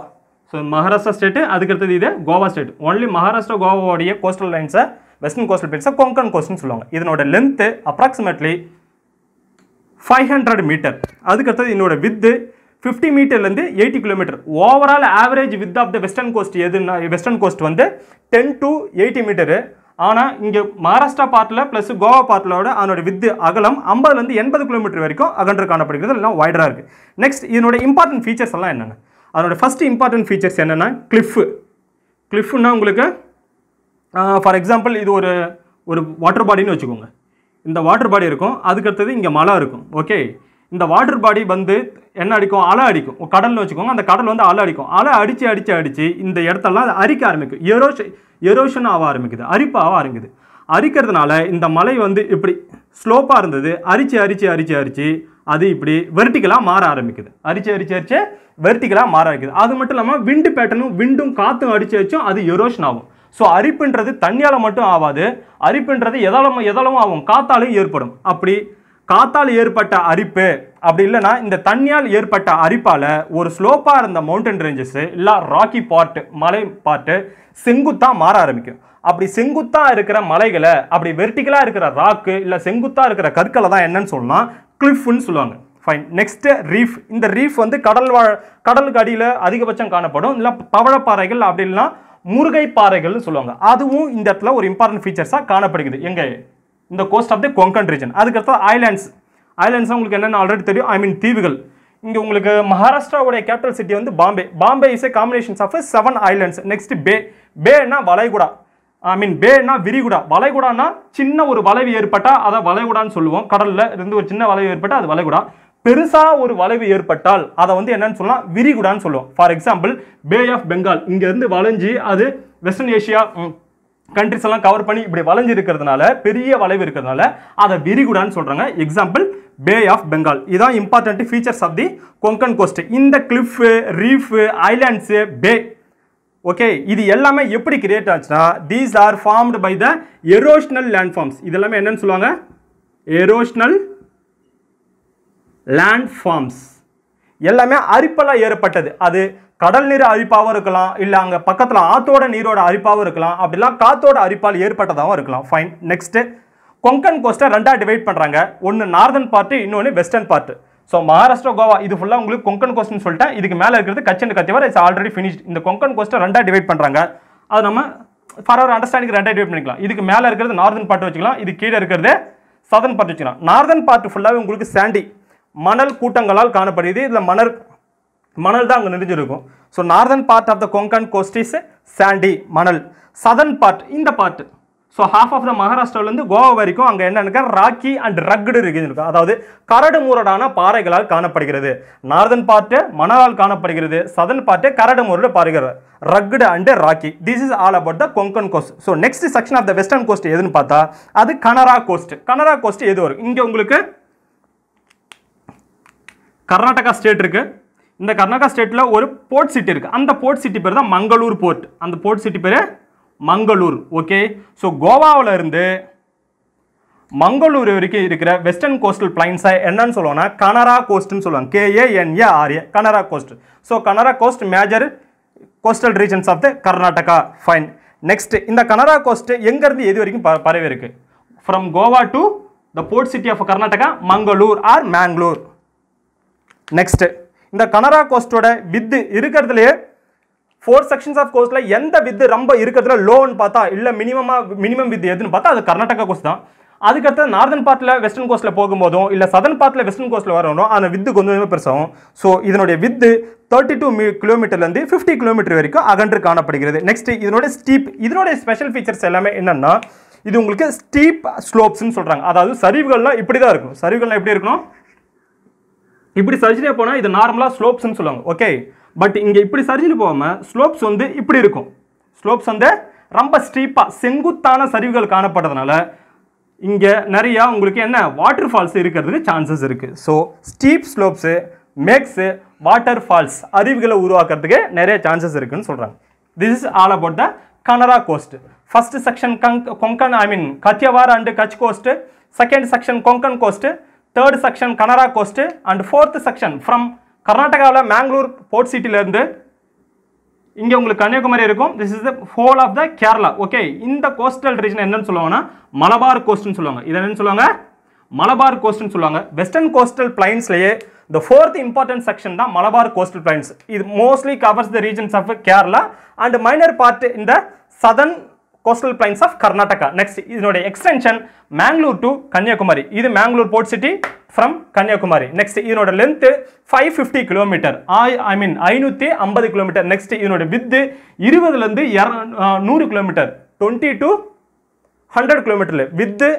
so Maharashtra state அதுக்கடுத்தது இது கோவா ஸ்டேட் ஒன்லி மகாராஷ்டிரா கோவாவுடைய கோஸ்டல் லைன்ஸை வெஸ்டர்ன் கோஸ்டல் பெல்ட்ஸை கொங்கன் கோஸ்ட்னு சொல்லுவாங்க இதனோட length approximately five hundred metre அதுக்கடுத்தது என்னோட வித்து ஃபிஃப்டி மீட்டர்லேருந்து eighty kilometre overall average width of the western coast எதுன்னா வெஸ்டர்ன் கோஸ்ட் வந்து டென் டு எயிட்டி மீட்டரு ஆனால் இங்கே மகாராஷ்டிரா பார்ட்டில் ப்ளஸ் கோவா பார்ட்டிலோட அதனோட வித்து அகலம் ஐம்பதுலேருந்து எண்பது கிலோமீட்டர் வரைக்கும் அகன்று காணப்படுகிறது எல்லாம் வைடராக இருக்குது நெக்ஸ்ட் இதனோட இம்பார்ட்டன்ட் ஃபீச்சர்ஸ் எல்லாம் என்னென்ன அதனோட ஃபஸ்ட் இம்பார்ட்டன்ட் ஃபீச்சர்ஸ் என்னென்னா கிளிஃபு கிளிஃப்னா உங்களுக்கு ஃபார் எக்ஸாம்பிள் இது ஒரு ஒரு வாட்டர் பாடின்னு வச்சுக்கோங்க இந்த வாட்டர் பாடி இருக்கும் அதுக்கடுத்தது இங்கே மழை இருக்கும் ஓகே இந்த வாட்டர் பாடி வந்து என்ன அடிக்கும் அலை அடிக்கும் கடல்னு வச்சுக்கோங்க அந்த கடல் வந்து அலை அடிக்கும் அலை அடித்து அடித்து அடித்து இந்த இடத்தெல்லாம் அரிக்க ஆரம்பிக்கும் எரோஷன் எரோஷன் ஆக ஆரம்பிக்குது அரிப்பு ஆக ஆரம்பிக்குது அரிக்கிறதுனால இந்த மலை வந்து இப்படி ஸ்லோப்பாக இருந்தது அரித்து அரித்து அரித்து அரித்து அது இப்படி வெர்டிக்கலாக மாற ஆரம்பிக்குது அரிச்சு அரிச்சு அரிச்சு வெர்டிக்கலாக மாற ஆரம்பிக்குது அது மட்டும் இல்லாமல் விண்டு பேட்டனும் விண்டும் காற்றும் அடித்து வச்சும் அது எரோஷன் ஆகும் ஸோ அரிப்புன்றது தண்ணியால் மட்டும் ஆகாது அரிப்புன்றது எதாலும் எதாலும் ஆகும் காத்தாலும் ஏற்படும் அப்படி காத்தால் ஏற்பட்ட அரிப்பு அப்படி இல்லைன்னா இந்த தண்ணியால் ஏற்பட்ட அரிப்பால் ஒரு ஸ்லோப்பாக இருந்த மவுண்டன் ரேஞ்சஸ்ஸு இல்லை ராக்கி பார்ட்டு மலை பார்ட்டு செங்குத்தாக மாற ஆரம்பிக்கும் அப்படி செங்குத்தாக இருக்கிற மலைகளை அப்படி வெர்டிக்கலாக இருக்கிற ராக்கு இல்லை செங்குத்தாக இருக்கிற கற்களை தான் என்னன்னு சொல்லலாம் கிளிஃப்னு சொல்லுவாங்க ஃபைன் நெக்ஸ்ட்டு ரீஃப் இந்த ரீஃப் வந்து கடல் வா கடலுக்கு அடியில் அதிகபட்சம் காணப்படும் இல்லை பவழப்பாறைகள் அப்படின்னா முருகை பாறைகள்னு சொல்லுவாங்க அதுவும் இந்த இடத்துல ஒரு இம்பார்ட்டன்ட் ஃபீச்சர்ஸாக காணப்படுகிறது எங்கே இந்த coast of the Konkan region அதுக்கடுத்து ஐலாண்ட்ஸ் ஐலாண்ட்ஸ் உங்களுக்கு என்னென்ன ஆல்ரெடி தெரியும் ஐ மீன் தீவுகள் இங்கே உங்களுக்கு மகாராஷ்டிராவுடைய கேபிட்டல் சிட்டி வந்து Bombay Bombay is a combinations of seven islands next bay பேனா வளைகுடா ஐ மீன் பேனா விரிகுடா வளைகுடான்னா சின்ன ஒரு வளைவு ஏற்பட்டால் அதை வளைகுடான்னு சொல்லுவோம் கடலில் இருந்து ஒரு சின்ன வளைவு ஏற்பட்டால் அது வளைகுடா பெருசாக ஒரு வளைவு ஏற்பட்டால் அதை வந்து என்னன்னு சொல்லலாம் விரிகுடான்னு சொல்லுவோம் for example bay of Bengal இங்கேருந்து வளைஞ்சி அது வெஸ்டர்ன் ஏஷியா கண்ட்ரிஸ் எல்லாம் கவர் பண்ணி இப்படி வளைஞ்சு இருக்கிறதுனால பெரிய வளைவு இருக்கிறதுனால அதை விரிகுடான்னு சொல்கிறாங்க எக்ஸாம்பிள் பே ஆஃப் பெங்கால் இதுதான் important features of the Konkan coast இந்த cliff reef islands bay okay இது எல்லாமே எப்படி கிரியேட் ஆச்சுன்னா these are formed by the erosional landforms இது எல்லாமே என்னன்னு சொல்லுவாங்க எரோஷ்னல் லேண்ட்ஃபார்ம்ஸ் எல்லாமே அரிப்பெல்லாம் ஏற்பட்டது அது கடல் நீர் அரிப்பாகவும் இருக்கலாம் இல்லை அங்கே பக்கத்தில் ஆத்தோட நீரோட அரிப்பாகவும் இருக்கலாம் அப்படிலாம் காத்தோட அரிப்பால் ஏற்பட்டதாகவும் இருக்கலாம் ஃபைன் நெக்ஸ்ட்டு கொங்கன் கோஸ்ட்டை ரெண்டாக டிவைட் பண்ணுறாங்க ஒன்று நார்தன் பார்ட்டு இன்னொன்று western part so Maharashtra Goa இது ஃபுல்லாக உங்களுக்கு கொங்கன் கொஸ்டின் சொல்லிட்டேன் இதுக்கு மேலே இருக்கிறது Kutch and Kathiawar it's already finish இந்த கொங்கன் கொஸ்டின் ரெண்டாக டிவைட் பண்ணுறாங்க அது நம்ம ஃபார் அவர் அண்டர்ஸ்டாண்டிங் ரெண்டாக டிவைட் பண்ணிக்கலாம் இதுக்கு மேலே இருக்கிறது நார்தன் பார்ட் வச்சுக்கலாம் இது கீழே இருக்கிறது சதன் பார்ட் வச்சுக்கலாம் நார்தன் பார்ட் ஃபுல்லாகவே உங்களுக்கு சாண்டி மணல் கூட்டங்களால் காணப்படுகிறது இதில் மணல் மணல் தான் அங்கே நிறைஞ்சிருக்கும் so northern part of the Konkan coast is sandy மணல் சதன் பார்ட் இந்த part so half of the மகாராஷ்டிராவிலேருந்து கோவா வரைக்கும் அங்கே என்னென்னுக்கா ராக்கி அண்ட் ரக்டு இருக்குன்னு அதாவது கரடு முரடான பாறைகளால் காணப்படுகிறது நார்தன் பார்ட்டு மணலால் காணப்படுகிறது சதன் பார்ட்டு கரடு முரடு பாருகிறது rugged and rocky this is all about the Konkan coast so next section of the western coast எதுன்னு பார்த்தா அது கனரா கோஸ்ட் கனரா கோஸ்ட் எது வரும் இங்கே உங்களுக்கு கர்நாடகா ஸ்டேட் இருக்குது இந்த கர்நாடகா ஸ்டேட்டில் ஒரு போர்ட் சிட்டி இருக்குது அந்த போர்ட் சிட்டி பேர் தான் மங்களூர் போர்ட் அந்த போர்ட் சிட்டி பேர் மங்களூர் ஓகே ஸோ கோவாவில் இருந்து மங்களூர் வரைக்கும் இருக்கிற வெஸ்டர்ன் கோஸ்டல் பிளைன்ஸை என்னன்னு சொல்லுவோம்னா கனரா கோஸ்ட்னு சொல்லுவாங்க K A N A R A Kanara coast so Kanara coast major coastal regions of the Karnataka fine next இந்த கனரா கோஸ்ட் எங்கேருந்து எது வரைக்கும் பரவி இருக்கு from Goa to the port city of Karnataka Mangalore or Mangalore next இந்த கனரா கோஸ்டோட வித்து இருக்கிறதுலையே ஃபோர் செக்ஷன்ஸ் ஆஃப் கோர்ஸில் எந்த வித் ரொம்ப இருக்கிறதுல லோன்னு பார்த்தா இல்லை மினிமமாக மினிமம் வித் எதுன்னு பார்த்தா அது கர்நாடகா கோர்ஸ் தான் அதுக்கடுத்து நார்தன் பார்ட்டில் வெஸ்டர்ன் கோஸ்ட்டில் போகும்போதும் இல்லை சதன் பார்ட்டில் வெஸ்டர்ன் கோஸ்ட்டில் வரணும் அந்த வித்து கொஞ்சம் பெருசாகும் ஸோ இதனுடைய வித்து தேர்ட்டி டூ மீ கிலோமீட்டர்லேருந்து ஃபிஃப்டி கிலோமீட்டர் வரைக்கும் அகன்று காணப்படுகிறது நெக்ஸ்ட் இதனுடைய ஸ்டீப் இதனுடைய ஸ்பெஷல் ஃபீச்சர்ஸ் எல்லாமே என்னென்னா இது உங்களுக்கு ஸ்டீப் ஸ்லோப்ஸ்னு சொல்கிறாங்க அதாவது சரிவுகள்லாம் இப்படி தான் இருக்கும் சரிவுகள்லாம் எப்படி இருக்கணும் இப்படி சரிச்சுட்டே போனால் இது நார்மலாக ஸ்லோப்ஸ்னு சொல்லுவாங்க ஓகே பட் இங்கே இப்படி சரிவில் போகாமல் ஸ்லோப்ஸ் வந்து இப்படி இருக்கும் ஸ்லோப்ஸ் வந்து ரொம்ப ஸ்டீப்பாக செங்குத்தான சரிவுகள் காணப்பட்டதுனால இங்கே நிறையா உங்களுக்கு என்ன வாட்டர் ஃபால்ஸ் இருக்கிறதுக்கு சான்சஸ் இருக்குது so steep slopes makes water falls அருவிகளை உருவாக்குறதுக்கு நிறைய சான்சஸ் இருக்குன்னு சொல்கிறாங்க this is all about the Kanara coast first section கங் Konkan I mean Kathiawar and Kutch coast second section Konkan coast third section Kanara coast and fourth section from கர்நாடகாவில் Mangalore port சிட்டிலேருந்து இங்கே உங்களுக்கு கன்னியாகுமரி இருக்கும் this is the whole of the Kerala okay இந்த coastal region என்னன்னு சொல்லுவாங்கன்னா மலபார் கோஸ்ட்னு சொல்லுவாங்க இது என்னன்னு சொல்லுவாங்க மலபார் கோஸ்ட்னு சொல்லுவாங்க வெஸ்டர்ன் கோஸ்டல் பிளைன்ஸ்லேயே த ஃபோர்த் இம்பார்ட்டன்ட் செக்ஷன் தான் மலபார் கோஸ்டல் பிளைன்ஸ் இது mostly covers the regions of Kerala and minor part இந்த southern coastal plains of Karnataka next இதனுடைய எக்ஸ்டென்ஷன் மேங்களூர் டு கன்னியாகுமரி இது Mangalore port city from Kanyakumari next இதனோட length five fifty kilometre I I mean ஐநூற்றி ஐம்பது கிலோமீட்டர் நெக்ஸ்ட் இதனோட வித்து இருபதுலேருந்து நூறு கிலோமீட்டர் டுவெண்ட்டி டு ஹண்ட்ரட் கிலோமீட்டரில் வித்து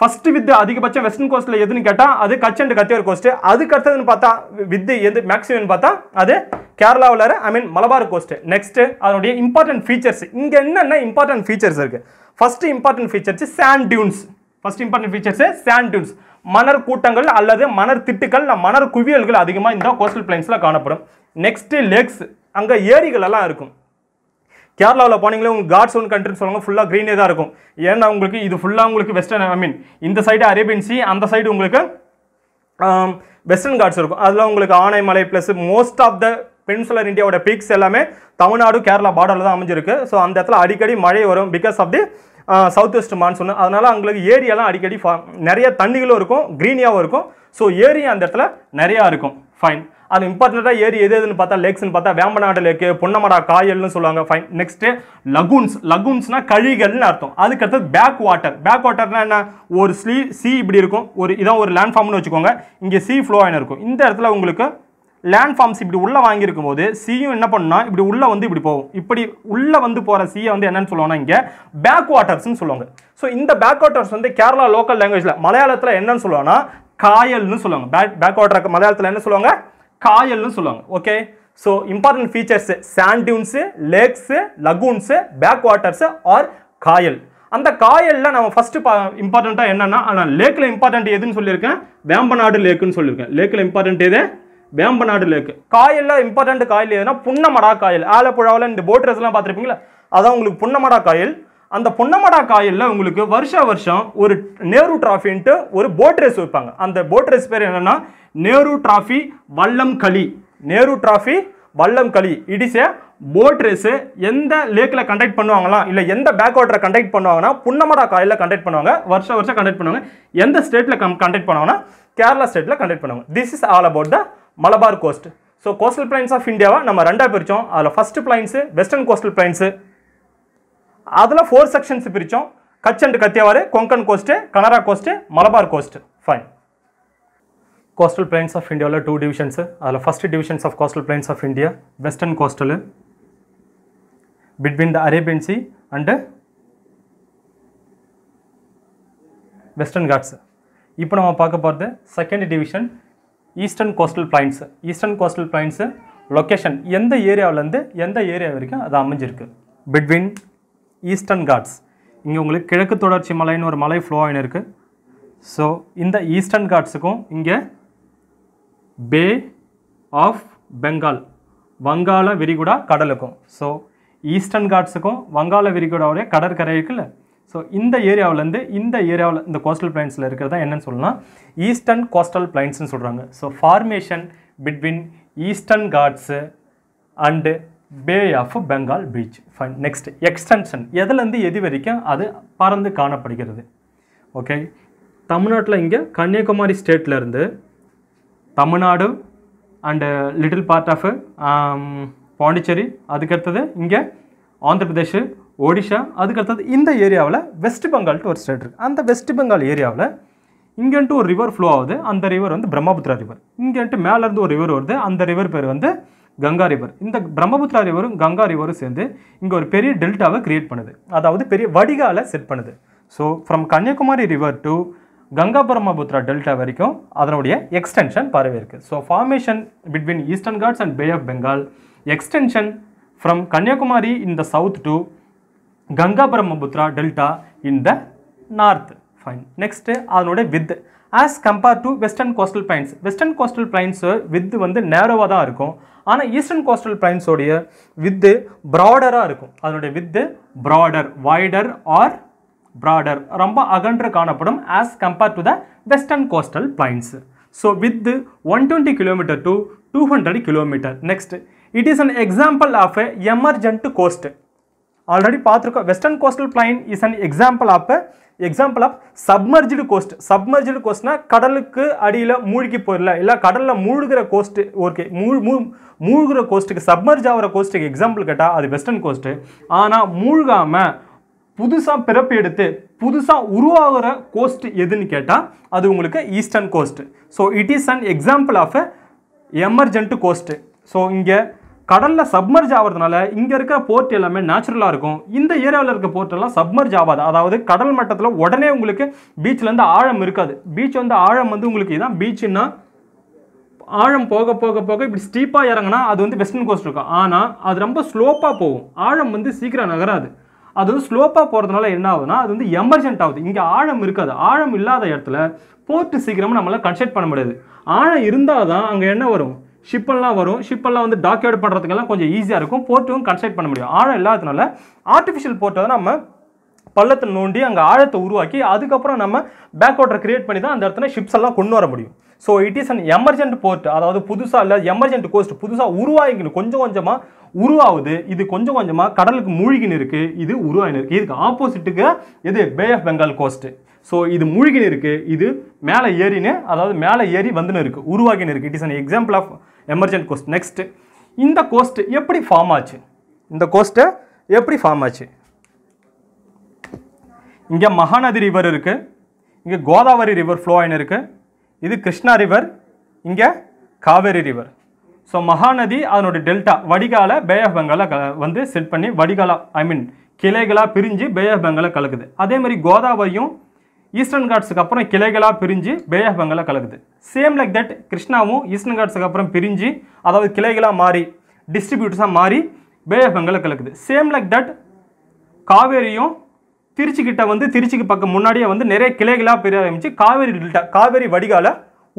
ஃபஸ்ட்டு வித்து அதிகபட்சம் வெஸ்டர்ன் கோஸ்ட்டில் எதுன்னு கேட்டால் அது கச் அண்ட் கத்தியோர் கோஸ்ட்டு அதுக்கு அடுத்ததுன்னு பார்த்தா வித்து எது மேக்ஸிமம்னு பார்த்தா அது கேரளாவில் I mean Malabar coast next அதனுடைய இம்பார்ட்டன்ட் ஃபீச்சர்ஸ் இங்கே என்னென்ன இம்பார்ட்டன்ட் ஃபீச்சர்ஸ் இருக்குது first important features sand dunes first important features sand dunes மணர் கூட்டங்கள் அல்லது மணர் திட்டுக்கள் மணர் குவியல்கள் அதிகமாக இந்த கோஸ்டல் பிளைன்ஸில் காணப்படும் நெக்ஸ்ட்டு லேக்ஸ் அங்கே ஏரிகளெல்லாம் இருக்கும் கேரளாவில் போனீங்களே உங்கள் காட்ஸ் ஒன் கண்ட்ரினு சொல்லுவாங்க ஃபுல்லாக க்ரீனே தான் இருக்கும் ஏன்னா உங்களுக்கு இது ஃபுல்லாக உங்களுக்கு வெஸ்டர்ன் ஐ மீன் இந்த சைடு அரேபியன் சி அந்த சைடு உங்களுக்கு வெஸ்டர்ன் காட்ஸ் இருக்கும் அதில் உங்களுக்கு Anaimalai plus most of the peninsular இந்தியாவோட பீக்ஸ் எல்லாமே தமிழ்நாடு கேரளா பார்டரில் தான் அமைஞ்சிருக்கு ஸோ அந்த இடத்துல அடிக்கடி மழை வரும் because of the south west monsoon அதனால் அவங்களுக்கு ஏரியாலாம் அடிக்கடி நிறைய தண்ணிகளும் இருக்கும் க்ரீனியாகவும் இருக்கும் ஸோ ஏரியா அந்த இடத்துல நிறையா இருக்கும் ஃபைன் அது இம்பார்ட்டண்ட்டாக ஏரி எது எதுன்னு பார்த்தா லேக்ஸ்னு பார்த்தா வேம்பநாடு லேக்கு பொன்னமடா காயல்னு சொல்லுவாங்க ஃபைன் நெக்ஸ்ட்டு லகுன்ஸ் லகுன்ஸ்னா கழிகள்னு அர்த்தம் அதுக்கடுத்தது பேக் வாட்டர் பேக் வாட்டர்னா என்ன ஒரு ஸ்லீ சி இப்படி இருக்கும் ஒரு இதான் ஒரு லேண்ட் ஃபார்ம்னு வச்சுக்கோங்க இங்கே சி ஃப்ளோ ஆயின இருக்கும் இந்த இடத்துல உங்களுக்கு லேண்ட் ஃபார்ம்ஸ் இப்படி உள்ளே வாங்கியிருக்கும் போது சியும் என்ன பண்ணால் இப்படி உள்ளே வந்து இப்படி போகும் இப்படி உள்ளே வந்து போகிற சீயை வந்து என்னன்னு சொல்லுவாங்கன்னா இங்கே பேக் வாட்டர்ஸ்னு சொல்லுவாங்க ஸோ இந்த பேக் வாட்டர்ஸ் வந்து கேரளா லோக்கல் லாங்குவேஜில் மலையாளத்தில் என்னென்னு சொல்லுவாங்கன்னா காயல்னு சொல்லுவாங்க பேக் பேக் வாட்டர் மலையாளத்தில் என்ன சொல்லுவாங்க காயல்னு சொல்லுவாங்க okay so important features sand dunes lakes lagoons back waters are காயல் அந்த காயலில் நம்ம ஃபஸ்ட்டு பா இம்பார்ட்டண்ட்டாக என்னென்னா ஆனால் லேக்கில் இம்பார்ட்டண்ட் எதுன்னு சொல்லியிருக்கேன் வேம்பநாடு லேக்குன்னு சொல்லியிருக்கேன் லேக்கில் இம்பார்ட்டண்ட் எது வேம்பநாடு லேக்கு காயலில் இம்பார்ட்டண்ட் காயில் எதுனா புன்னமடா காயல் ஆலப்புழாவில் இந்த போட் ரேஸ்லாம் பார்த்துருப்பீங்களா அதான் உங்களுக்கு புன்னமடா காயல் அந்த புன்னமடா காயலில் உங்களுக்கு வருஷ வருஷம் ஒரு நேரு ட்ராஃபின்ட்டு ஒரு போட் ரேஸ் வைப்பாங்க அந்த போட் ரேஸ் பேர் என்னென்னா நேரு டிராஃபி வல்லம் களி நேரு டிராஃபி வல்லம் களி இட் ஏ போட் ரேஸு எந்த லேக்கில் கண்டக்ட் பண்ணுவாங்களா இல்லை எந்த பேக் வாட்டரை கண்டக்ட் பண்ணுவாங்கன்னா புன்னமடா காயில் கண்டக்ட் பண்ணுவாங்க வருஷம் வருஷம் கண்டக்ட் பண்ணுவாங்க எந்த ஸ்டேட்டில் கம் கண்டக்ட் பண்ணுவாங்கன்னா கேரளா ஸ்டேட்டில் கண்டக்ட் பண்ணுவாங்க this is all about the Malabar coast so coastal plains of இந்தியாவை நம்ம ரெண்டாக பிரித்தோம் அதில் first plains western coastal plains அதில் ஃபோர் செக்ஷன்ஸ் பிரித்தோம் Kutch and Kathiawar Konkan coast Kanara coast Malabar coast fine coastal plains of இந்தியாவில் டூ டிவிஷன்ஸு அதில் first divisions of coastal plains of India western coastal between the Arabian sea and western Ghats இப்போ நம்ம பார்க்க போகிறது second division eastern coastal plains eastern coastal plains location எந்த ஏரியாவிலேருந்து எந்த area வரைக்கும் அது அமைஞ்சிருக்கு பிட்வீன் ஈஸ்டர்ன் காட்ஸ் இங்கே உங்களுக்கு கிழக்கு தொடர்ச்சி மலைன்னு ஒரு மலை ஃப்ளோ ஆகின்னு இருக்குது ஸோ இந்த ஈஸ்டர்ன் காட்ஸுக்கும் இங்கே பே ஆஃப் பெங்கால் வங்காள விரிகுடா கடலுக்கும் ஸோ ஈஸ்டர்ன் காட்ஸுக்கும் வங்காள விரிகுடாவுடைய கடற்கரை இருக்குல்ல ஸோ இந்த ஏரியாவிலேருந்து இந்த ஏரியாவில் இந்த கோஸ்டல் பிளைன்ஸில் இருக்கிறதா என்னென்னு சொல்லலாம் ஈஸ்டர்ன் கோஸ்டல் பிளைன்ஸ்னு சொல்கிறாங்க so formation between eastern Ghats and Bay of Bengal beach fine next extension எதுலேருந்து எது வரைக்கும் அது பறந்து காணப்படுகிறது ஓகே தமிழ்நாட்டில் இங்கே கன்னியாகுமரி ஸ்டேட்லேருந்து Tamil Nadu and little part of Pondicherry அதுக்கடுத்தது இங்கே ஆந்திர பிரதேஷ் ஒடிஷா அதுக்கடுத்தது இந்த ஏரியாவில் வெஸ்ட் பெங்கால்ட்டு ஒரு ஸ்டேட் இருக்குது அந்த வெஸ்ட் பெங்கால் ஏரியாவில் இங்கேன்ட்டு ஒரு ரிவர் ஃப்ளோ ஆகுது அந்த ரிவர் வந்து பிரம்மபுத்திரா ரிவர் இங்கேன்ட்டு மேலேருந்து ஒரு ரிவர் வருது அந்த ரிவர் பேர் வந்து கங்கா ரிவர் இந்த பிரம்மபுத்திரா ரிவரும் கங்கா ரிவரும் சேர்ந்து இங்கே ஒரு பெரிய டெல்டாவை க்ரியேட் பண்ணுது அதாவது பெரிய வடிகாலை செட் பண்ணுது so from Kanyakumari river to Ganga Brahmaputra delta வரைக்கும் அதனுடைய எக்ஸ்டென்ஷன் பரவி இருக்கு so formation between eastern Ghats and bay of Bengal extension from Kanyakumari in the south to Ganga Brahmaputra delta in the north fine next அதனுடைய width as compare to western coastal plains western coastal plains width வந்து நேரோவாக தான் இருக்கும் ஆனால் eastern coastal பிளைன்ஸோடைய width ப்ராடராக இருக்கும் அதனுடைய width broader wider or broader ரொம்ப அகன்று காணப்படும் as compare to the western coastal plains so with one km kilometre 200 two hundred kilometre next it is an example of a already coast already பார்த்துருக்கோம் western coastal an is an example of example of coast submerged coast கோஸ்ட்னா கடலுக்கு அடியில் மூழ்கி போயிடல இல்லை கடலில் மூழ்கிற coast okay மூழுகிற மூ மூழ்கிற கோஸ்ட்டுக்கு சப்மர்ஜ் ஆகிற கோஸ்ட்டுக்கு எக்ஸாம்பிள் கேட்டால் அது வெஸ்டர்ன் கோஸ்ட்டு ஆனால் மூழ்காமல் புதுசாக பிறப்பு எடுத்து புதுசாக உருவாகிற கோஸ்ட் எதுன்னு கேட்டால் அது உங்களுக்கு eastern coast so it is an example of a emergent coast so இங்கே கடலில் சப்மர்ஜ் ஆகிறதுனால இங்கே இருக்கிற போர்ட் எல்லாமே நேச்சுரலாக இருக்கும் இந்த ஏரியாவில் இருக்க போர்ட்டெல்லாம் சப்மர்ஜ் ஆகாது அதாவது கடல் மட்டத்தில் உடனே உங்களுக்கு பீச்சிலேருந்து ஆழம் இருக்காது பீச் வந்து ஆழம் வந்து உங்களுக்கு இதுதான் பீச்சுன்னா ஆழம் போக போக போக இப்படி ஸ்டீப்பாக இறங்கினா அது வந்து வெஸ்டர்ன் கோஸ்ட் இருக்கும் ஆனால் அது ரொம்ப ஸ்லோப்பாக போகும் ஆழம் வந்து சீக்கிரம் நகராது அது வந்து ஸ்லோப்பாக போகிறதுனால என்ன ஆகுதுன்னா அது வந்து எமர்ஜென்ட் ஆகுது இங்கே ஆழம் இருக்காது ஆழம் இல்லாத இடத்துல போர்ட்டு சீக்கிரமாக நம்மளால் கன்ஸ்ட்ரக்ட் பண்ண முடியாது ஆழம் இருந்தால் தான் அங்கே என்ன வரும் ஷிப்பெல்லாம் வரும் ஷிப்பெல்லாம் வந்து டாக்யார்டு பண்ணுறதுக்கெல்லாம் கொஞ்சம் ஈஸியாக இருக்கும் போர்ட்டும் கன்ஸ்ட்ரக்ட் பண்ண முடியும் ஆழம் இல்லாததுனால ஆர்டிஃபிஷியல் போர்ட்டை நம்ம பள்ளத்தை நோண்டி அங்கே ஆழத்தை உருவாக்கி அதுக்கப்புறம் நம்ம பேக் வாட்டர் கிரியேட் பண்ணி தான் அந்த இடத்துல ஷிப்ஸ் எல்லாம் கொண்டு வர முடியும் so it is an emergent port அதாவது புதுசாக இல்லை எமர்ஜென்ட் கோஸ்ட் புதுசாக உருவாகிக்கணும் கொஞ்சம் கொஞ்சமாக உருவாகுது இது கொஞ்சம் கொஞ்சமாக கடலுக்கு மூழ்கின்னு இருக்குது இது உருவாகின்னு இருக்குது இதுக்கு ஆப்போசிட்டுக்கு இது bay of Bengal coast so இது மூழ்கின்னு இருக்குது இது மேலே ஏறின்னு அதாவது மேலே ஏறி வந்துன்னு இருக்குது உருவாகின்னு இருக்குது it is an example of emergent coast next இந்த கோஸ்ட் எப்படி ஃபார்ம் ஆச்சு இந்த கோஸ்ட்டு எப்படி ஃபார்ம் ஆச்சு இங்கே மகாநதி ரிவர் இருக்குது இங்கே கோதாவரி ரிவர் ஃப்ளோ ஆகின்னு இருக்குது இது கிருஷ்ணா ரிவர் இங்கே காவேரி ரிவர் ஸோ மகாநதி அதனுடைய டெல்டா வடிகால பே ஆஃப் பெங்காலை வந்து செட் பண்ணி வடிகாலா ஐ மீன் கிளைகளாக பிரிஞ்சு பே ஆஃப் பெங்காலை கலக்குது அதே மாதிரி கோதாவரியும் ஈஸ்டர்ன் காட்ஸுக்கு அப்புறம் கிளைகளாக பிரிஞ்சு பே ஆஃப் பெங்காலை கலக்குது சேம் லைக் தட் கிருஷ்ணாவும் ஈஸ்டர்ன் காட்ஸுக்கு அப்புறம் பிரிஞ்சு அதாவது கிளைகளாக மாறி டிஸ்ட்ரிபியூட்டர்ஸாக மாறி பே ஆஃப் பெங்காலை கலக்குது சேம் லைக் தட் காவேரியும் திருச்சிக்கிட்ட வந்து திருச்சிக்கு பக்கம் முன்னாடியே வந்து நிறைய கிளைகளாக பெரிய ஆரம்பிச்சு காவேரி டெல்டா காவேரி வடிகால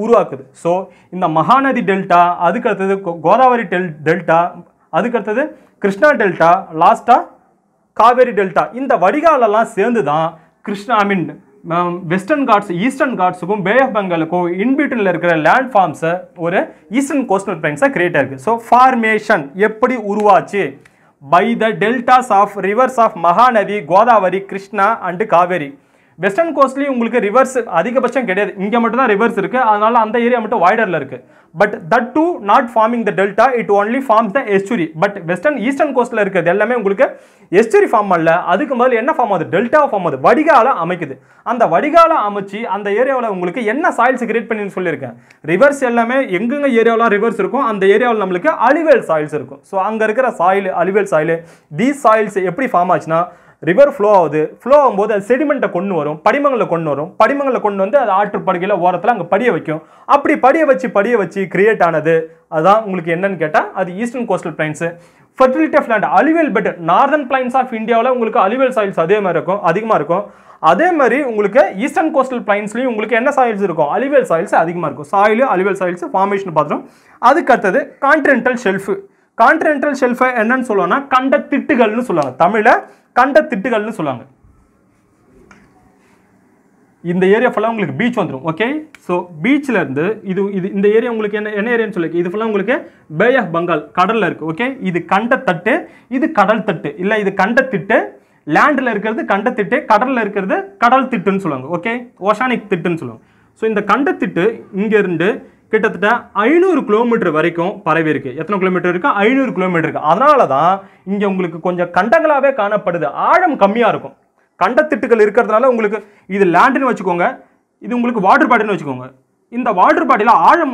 உருவாக்குது ஸோ இந்த மகாநதி டெல்டா அதுக்கு அடுத்தது கோதாவரி டெல் டெல்டா அதுக்கு அடுத்தது கிருஷ்ணா டெல்டா லாஸ்ட்டாக காவேரி டெல்டா இந்த வடிகாலெல்லாம் சேர்ந்து தான் Krishna I mean Western Ghats eastern காட்ஸுக்கும் பே ஆஃப் பெங்காலுக்கும் இன்பிட்வீனில் இருக்கிற லேண்ட் ஃபார்ம்ஸை ஒரு ஈஸ்டர்ன் கோஸ்டல் பிளைன்ஸாக கிரியேட் ஆகிருக்கு ஸோ ஃபார்மேஷன் எப்படி உருவாச்சு by the deltas of rivers of Mahanadi Godavari Krishna and Kaveri western கோஸ்ட்லேயும் உங்களுக்கு ரிவர்ஸ் அதிகபட்சம் கிடையாது இங்கே மட்டும் தான் ரிவர்ஸ் இருக்குது அதனால் அந்த ஏரியா மட்டும் வைடரில் இருக்குது but that too not forming the delta it only forms the estuary but western eastern கோஸ்ட்டில் இருக்கிறது எல்லாமே உங்களுக்கு எஸ்டுரி ஃபார்ம் அல்ல அதுக்கு முதல்ல என்ன ஃபார்ம் ஆகுது டெல்டா ஃபார்ம் ஆகுது வடிகால அமைக்குது அந்த வடிகால அமைச்சு அந்த ஏரியாவில் உங்களுக்கு என்ன சாயில்ஸ் கிரியேட் பண்ணின்னு சொல்லியிருக்கேன் ரிவர்ஸ் எல்லாமே எங்கெங்க ஏரியாவெலாம் ரிவர்ஸ் இருக்கும் அந்த ஏரியாவில் நம்மளுக்கு அழிவேல் சாயில்ஸ் இருக்கும் ஸோ அங்கே இருக்கிற soil alluvial soil these soils எப்படி ஃபார்ம் ஆச்சுன்னா ரிவர் ஃப்ளோ ஆகுது ஃப்ளோ ஆகும்போது அது செடிமெண்ட்டை கொண்டு வரும் படிமங்களை கொண்டு வரும் படிமங்களை கொண்டு வந்து அது ஆற்று படுகையில் ஓரத்தில் அங்கே படிய வைக்கும் அப்படி படிய வச்சு படிய வச்சு கிரியேட் ஆனது அதுதான் உங்களுக்கு என்னன்னு கேட்டால் அது eastern coastal plains fertility of land alluvial bed northern plains of இந்தியாவில் உங்களுக்கு அலிவேல் சாயில்ஸ் அதே மாதிரி இருக்கும் அதிகமாக இருக்கும் அதே மாதிரி உங்களுக்கு ஈஸ்டர்ன் கோஸ்டல் பிளைன்ஸ்லையும் உங்களுக்கு என்ன சாயில்ஸ் இருக்கும் அலிவேல் சாயில்ஸ் அதிகமாக இருக்கும் சாயில் அலிவல் சாயில்ஸ் ஃபார்மேஷன் பார்த்துரும் அதுக்கு அடுத்தது கான்டினென்டல் ஷெல்ஃபு கான்டினென்டல் ஷெல்ஃபை என்னன்னு சொல்லுவோம்னா கண்ட திட்டுகள்னு சொல்லுவாங்க தமிழை கண்ட திட்டுகள்னு சொல்லுவாங்க இந்த ஏரியா ஃபுல்லாக உங்களுக்கு பீச் வந்துடும் ஓகே ஸோ பீச்சில் இருந்து இது இது இந்த ஏரியா உங்களுக்கு என்ன என்ன ஏரியான்னு சொல்லி இது ஃபுல்லாக உங்களுக்கு பே ஆஃப் பங்கால் கடலில் இருக்குது ஓகே இது கண்ட தட்டு இது கடல் தட்டு இல்லை இது கண்ட திட்டு லேண்டில் இருக்கிறது கண்ட திட்டு கடலில் இருக்கிறது கடல் திட்டுன்னு சொல்லுவாங்க ஓகே ஓஷானிக் திட்டுன்னு சொல்லுவாங்க ஸோ இந்த கண்ட திட்டு இங்கேருந்து கிட்டத்தட்ட ஐநூறு கிலோமீட்டர் வரைக்கும் பரவி இருக்கு எத்தனை கிலோமீட்டர் இருக்கு ஐநூறு கிலோமீட்டர் இருக்கு அதனால தான் இங்கே உங்களுக்கு கொஞ்சம் கண்டங்களாகவே காணப்படுது ஆழம் கம்மியாக இருக்கும் கண்டத்திட்டுகள் இருக்கிறதுனால உங்களுக்கு இது லேண்டுன்னு வச்சுக்கோங்க இது உங்களுக்கு வாட்டர் பாட்டில்னு வச்சுக்கோங்க இந்த வாட்டர் பாட்டில் ஆழம்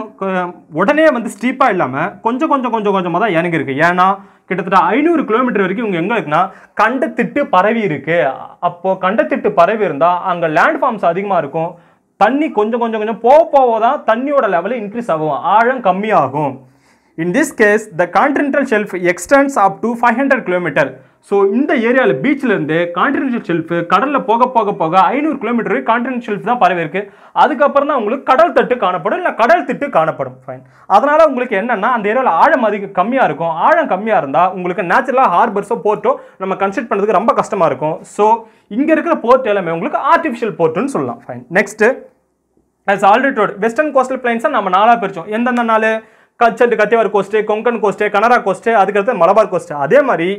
உடனே வந்து ஸ்டீப்பாக இல்லாமல் கொஞ்சம் கொஞ்சம் கொஞ்சம் கொஞ்சமாக தான் இறங்கி இருக்குது ஏன்னா கிட்டத்தட்ட ஐநூறு கிலோமீட்டர் வரைக்கும் இவங்க எங்கே இருக்குன்னா கண்டத்திட்டு பரவி இருக்குது அப்போது கண்டத்திட்டு பரவி இருந்தால் அங்கே லேண்ட் ஃபார்ம்ஸ் அதிகமாக இருக்கும் தண்ணி கொஞ்சம் கொஞ்சம் கொஞ்சம் போக போக தான் தண்ணியோட லெவலு இன்க்ரீஸ் ஆகும் ஆழம் கம்மியாகும் in this case the continental shelf extends up to five hundred kilometre so இந்த ஏரியாவில் பீச்சிலேருந்து கான்டினென்டல் ஷெல்ஃப் கடலில் போக போக போக ஐநூறு கிலோமீட்டர் கான்டினென்டல் ஷெல்ஃப் தான் பரவி இருக்குது அதுக்கப்புறம் தான் உங்களுக்கு கடல் தட்டு காணப்படும் இல்லை கடல் திட்டு காணப்படும் ஃபைன் அதனால் உங்களுக்கு என்னென்னா அந்த ஏரியாவில் ஆழம் அதிக கம்மியாக இருக்கும் ஆழம் கம்மியாக இருந்தால் உங்களுக்கு நேச்சுரலாக ஹார்பர்ஸோ போர்ட்டோ நம்ம கன்சிடர் பண்ணுறதுக்கு ரொம்ப கஷ்டமாக இருக்கும் ஸோ இங்கே இருக்கிற போர்ட் எல்லாமே உங்களுக்கு ஆர்டிஃபிஷியல் போர்ட்டுன்னு சொல்லலாம் ஃபைன் நெக்ஸ்ட்டு அஸ் ஆல்ரெடி ரோடு வெஸ்டர்ன் கோஸ்டல் பிளைன்ஸை நம்ம நாளாக பிரித்தோம் எந்தெந்த நாள் கச்சண்டு Kathiawar coast Konkan coast Kanara coast அதுக்கடுத்து மலபார் கோஸ்ட்டு அதே மாதிரி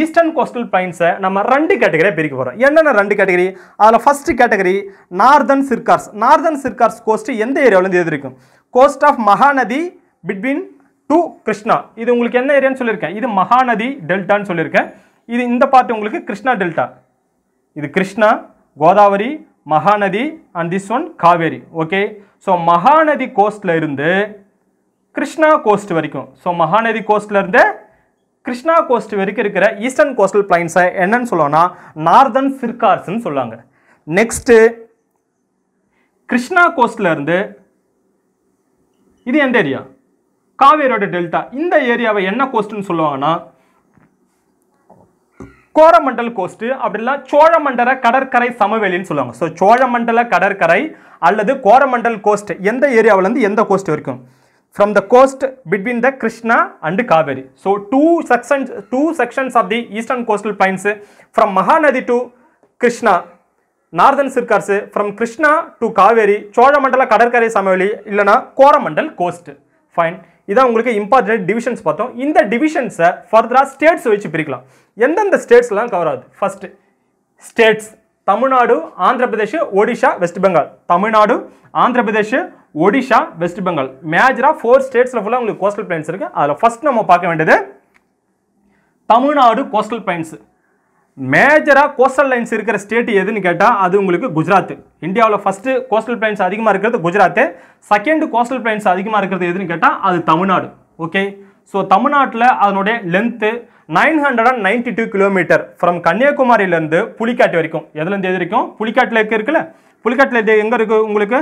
ஈஸ்டர்ன் கோஸ்டல் பிளைன்ஸை நம்ம ரெண்டு கேட்டகரியாக பிரிக்க போகிறோம் என்னென்ன ரெண்டு கேட்டகரி அதில் first category northern Circars northern Circars coast எந்த ஏரியாவிலேருந்து எது coast of Mahanadi between to Krishna இது உங்களுக்கு என்ன ஏரியான்னு சொல்லியிருக்கேன் இது மகாநதி டெல்டான்னு சொல்லியிருக்கேன் இது இந்த பார்ட் உங்களுக்கு கிருஷ்ணா டெல்டா இது Krishna Godavari Mahanadi and this one Kaveri okay so Mahanadi கோஸ்டில் இருந்து கிருஷ்ணா கோஸ்ட் வரைக்கும் ஸோ மகாநதி கோஸ்டில் இருந்து கிருஷ்ணா கோஸ்ட் வரைக்கும் இருக்கிற ஈஸ்டர்ன் கோஸ்டல் பிளைன்ஸை என்னன்னு சொல்லுவோம்னா நார்தன் சிர்கார்ஸ்ன்னு சொல்லுவாங்க நெக்ஸ்ட்டு கிருஷ்ணா கோஸ்டில் இருந்து இது எந்த ஏரியா காவேரியோட டெல்டா இந்த ஏரியாவை என்ன கோஸ்ட்னு சொல்லுவாங்கன்னா கோரமண்டல் கோஸ்ட் அப்படிலாம் சோழமண்டல கடற்கரை சமவெளின்னு சொல்லுவாங்க ஸோ சோழமண்டல கடற்கரை அல்லது கோரமண்டல் கோஸ்ட் எந்த ஏரியாவிலேருந்து எந்த கோஸ்ட் வரைக்கும் from the coast between the Krishna and Kaveri so two sections two sections of the eastern coastal plains from Mahanadi to Krishna northern Circars from Krishna to Kaveri சோழமண்டல கடற்கரை சமவெளி இல்லைனா கோரமண்டல் கோஸ்ட் ஃபைன் இதான் உங்களுக்கு இம்பார்ட்டன்ட் டிவிஷன்ஸ் பார்த்தோம் இந்த டிவிஷன்ஸை ஃபர்தராக ஸ்டேட்ஸ் வச்சு பிரிக்கலாம் எந்தெந்த ஸ்டேட்ஸ்லாம் கவர் ஆகுது ஃபஸ்ட்டு ஸ்டேட்ஸ் தமிழ்நாடு ஆந்திர பிரதேஷ் ஒடிஷா வெஸ்ட் பெங்கால் தமிழ்நாடு ஆந்திர பிரதேஷ் ஒடிஷா வெஸ்ட் பெங்கால் மேஜராக ஃபோர் ஸ்டேட்ஸில் ஃபுல்லாக உங்களுக்கு கோஸ்டல் பிளைன்ஸ் இருக்குது அதில் ஃபஸ்ட் நம்ம பார்க்க வேண்டியது தமிழ்நாடு கோஸ்டல் பிளைன்ஸ் மேஜராக கோஸ்டல் லைன்ஸ் இருக்கிற ஸ்டேட் எதுன்னு கேட்டால் அது உங்களுக்கு குஜராத் இந்தியாவில் ஃபஸ்ட்டு கோஸ்டல் பிளைன்ஸ் அதிகமாக இருக்கிறது குஜராத் செகண்ட் கோஸ்டல் பிளைன்ஸ் அதிகமாக இருக்கிறது எதுன்னு கேட்டால் அது தமிழ்நாடு ஓகே ஸோ தமிழ்நாட்டில் அதனுடைய length nine hundred and ninety two kilometre from கன்னியாகுமரியிலேருந்து புலிக்காட்டு வரைக்கும் எதுலேருந்து எது வரைக்கும் புலிக்காட்டில் இருக்குல்ல புலிக்காட்டில் எங்கே இருக்குது உங்களுக்கு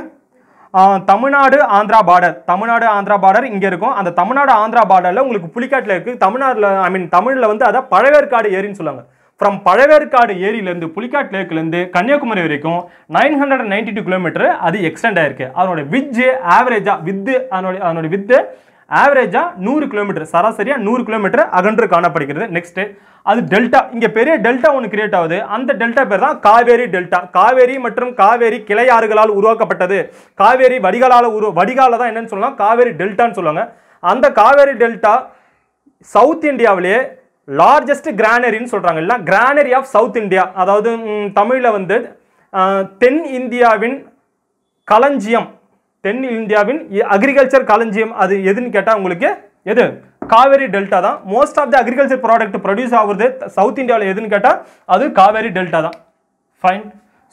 தமிழ்நாடு ஆந்திரா பார்டர் தமிழ்நாடு ஆந்திரா பார்டர் இங்கே இருக்கும் அந்த தமிழ்நாடு ஆந்திரா பார்டரில் உங்களுக்கு புலிக்காட்டில் இருக்குது தமிழ்நாட்டில் ஐ மீன் தமிழில் வந்து அதை பழவேற்காடு ஏரின்னு சொல்லுவாங்க ஃப்ரம் பழவேற்காடு ஏரியிலேருந்து புலிக்காட் லேக்லேருந்து கன்னியாகுமரி வரைக்கும் nine hundred ninety two kilometre அது எக்ஸ்டெண்ட் ஆயிருக்கு அதனோட விஜ் ஆவரேஜாக வித்து அதனுடைய அதனுடைய வித்து ஆவரேஜாக நூறு கிலோமீட்டர் சராசரியாக நூறு கிலோமீட்டர் அகன்று காணப்படுகிறது நெக்ஸ்ட்டு அது டெல்டா இங்கே பெரிய டெல்டா ஒன்று கிரியேட் ஆகுது அந்த டெல்டா பேர் தான் காவேரி டெல்டா காவேரி மற்றும் காவேரி கிளையாறுகளால் உருவாக்கப்பட்டது காவேரி வடிகாலால் உரு வடிகால தான் என்னன்னு சொல்லலாம் காவேரி டெல்டான்னு சொல்லுவாங்க அந்த காவேரி டெல்டா சவுத் இந்தியாவிலேயே லார்ஜஸ்ட் கிரானரின்னு சொல்கிறாங்க இல்லை கிரானரி ஆஃப் சவுத் இந்தியா அதாவது தமிழில் வந்து தென் இந்தியாவின் களஞ்சியம் தென் இந்தியாவின் அக்ரிகல்ச்சர் களஞ்சியம் அது எதுன்னு கேட்டால் உங்களுக்கு எது காவேரி டெல்டா தான் most of the agriculture product produce ஆகுறது சவுத் இந்தியாவில் எதுன்னு கேட்டால் அது காவேரி டெல்டா தான் ஃபைன்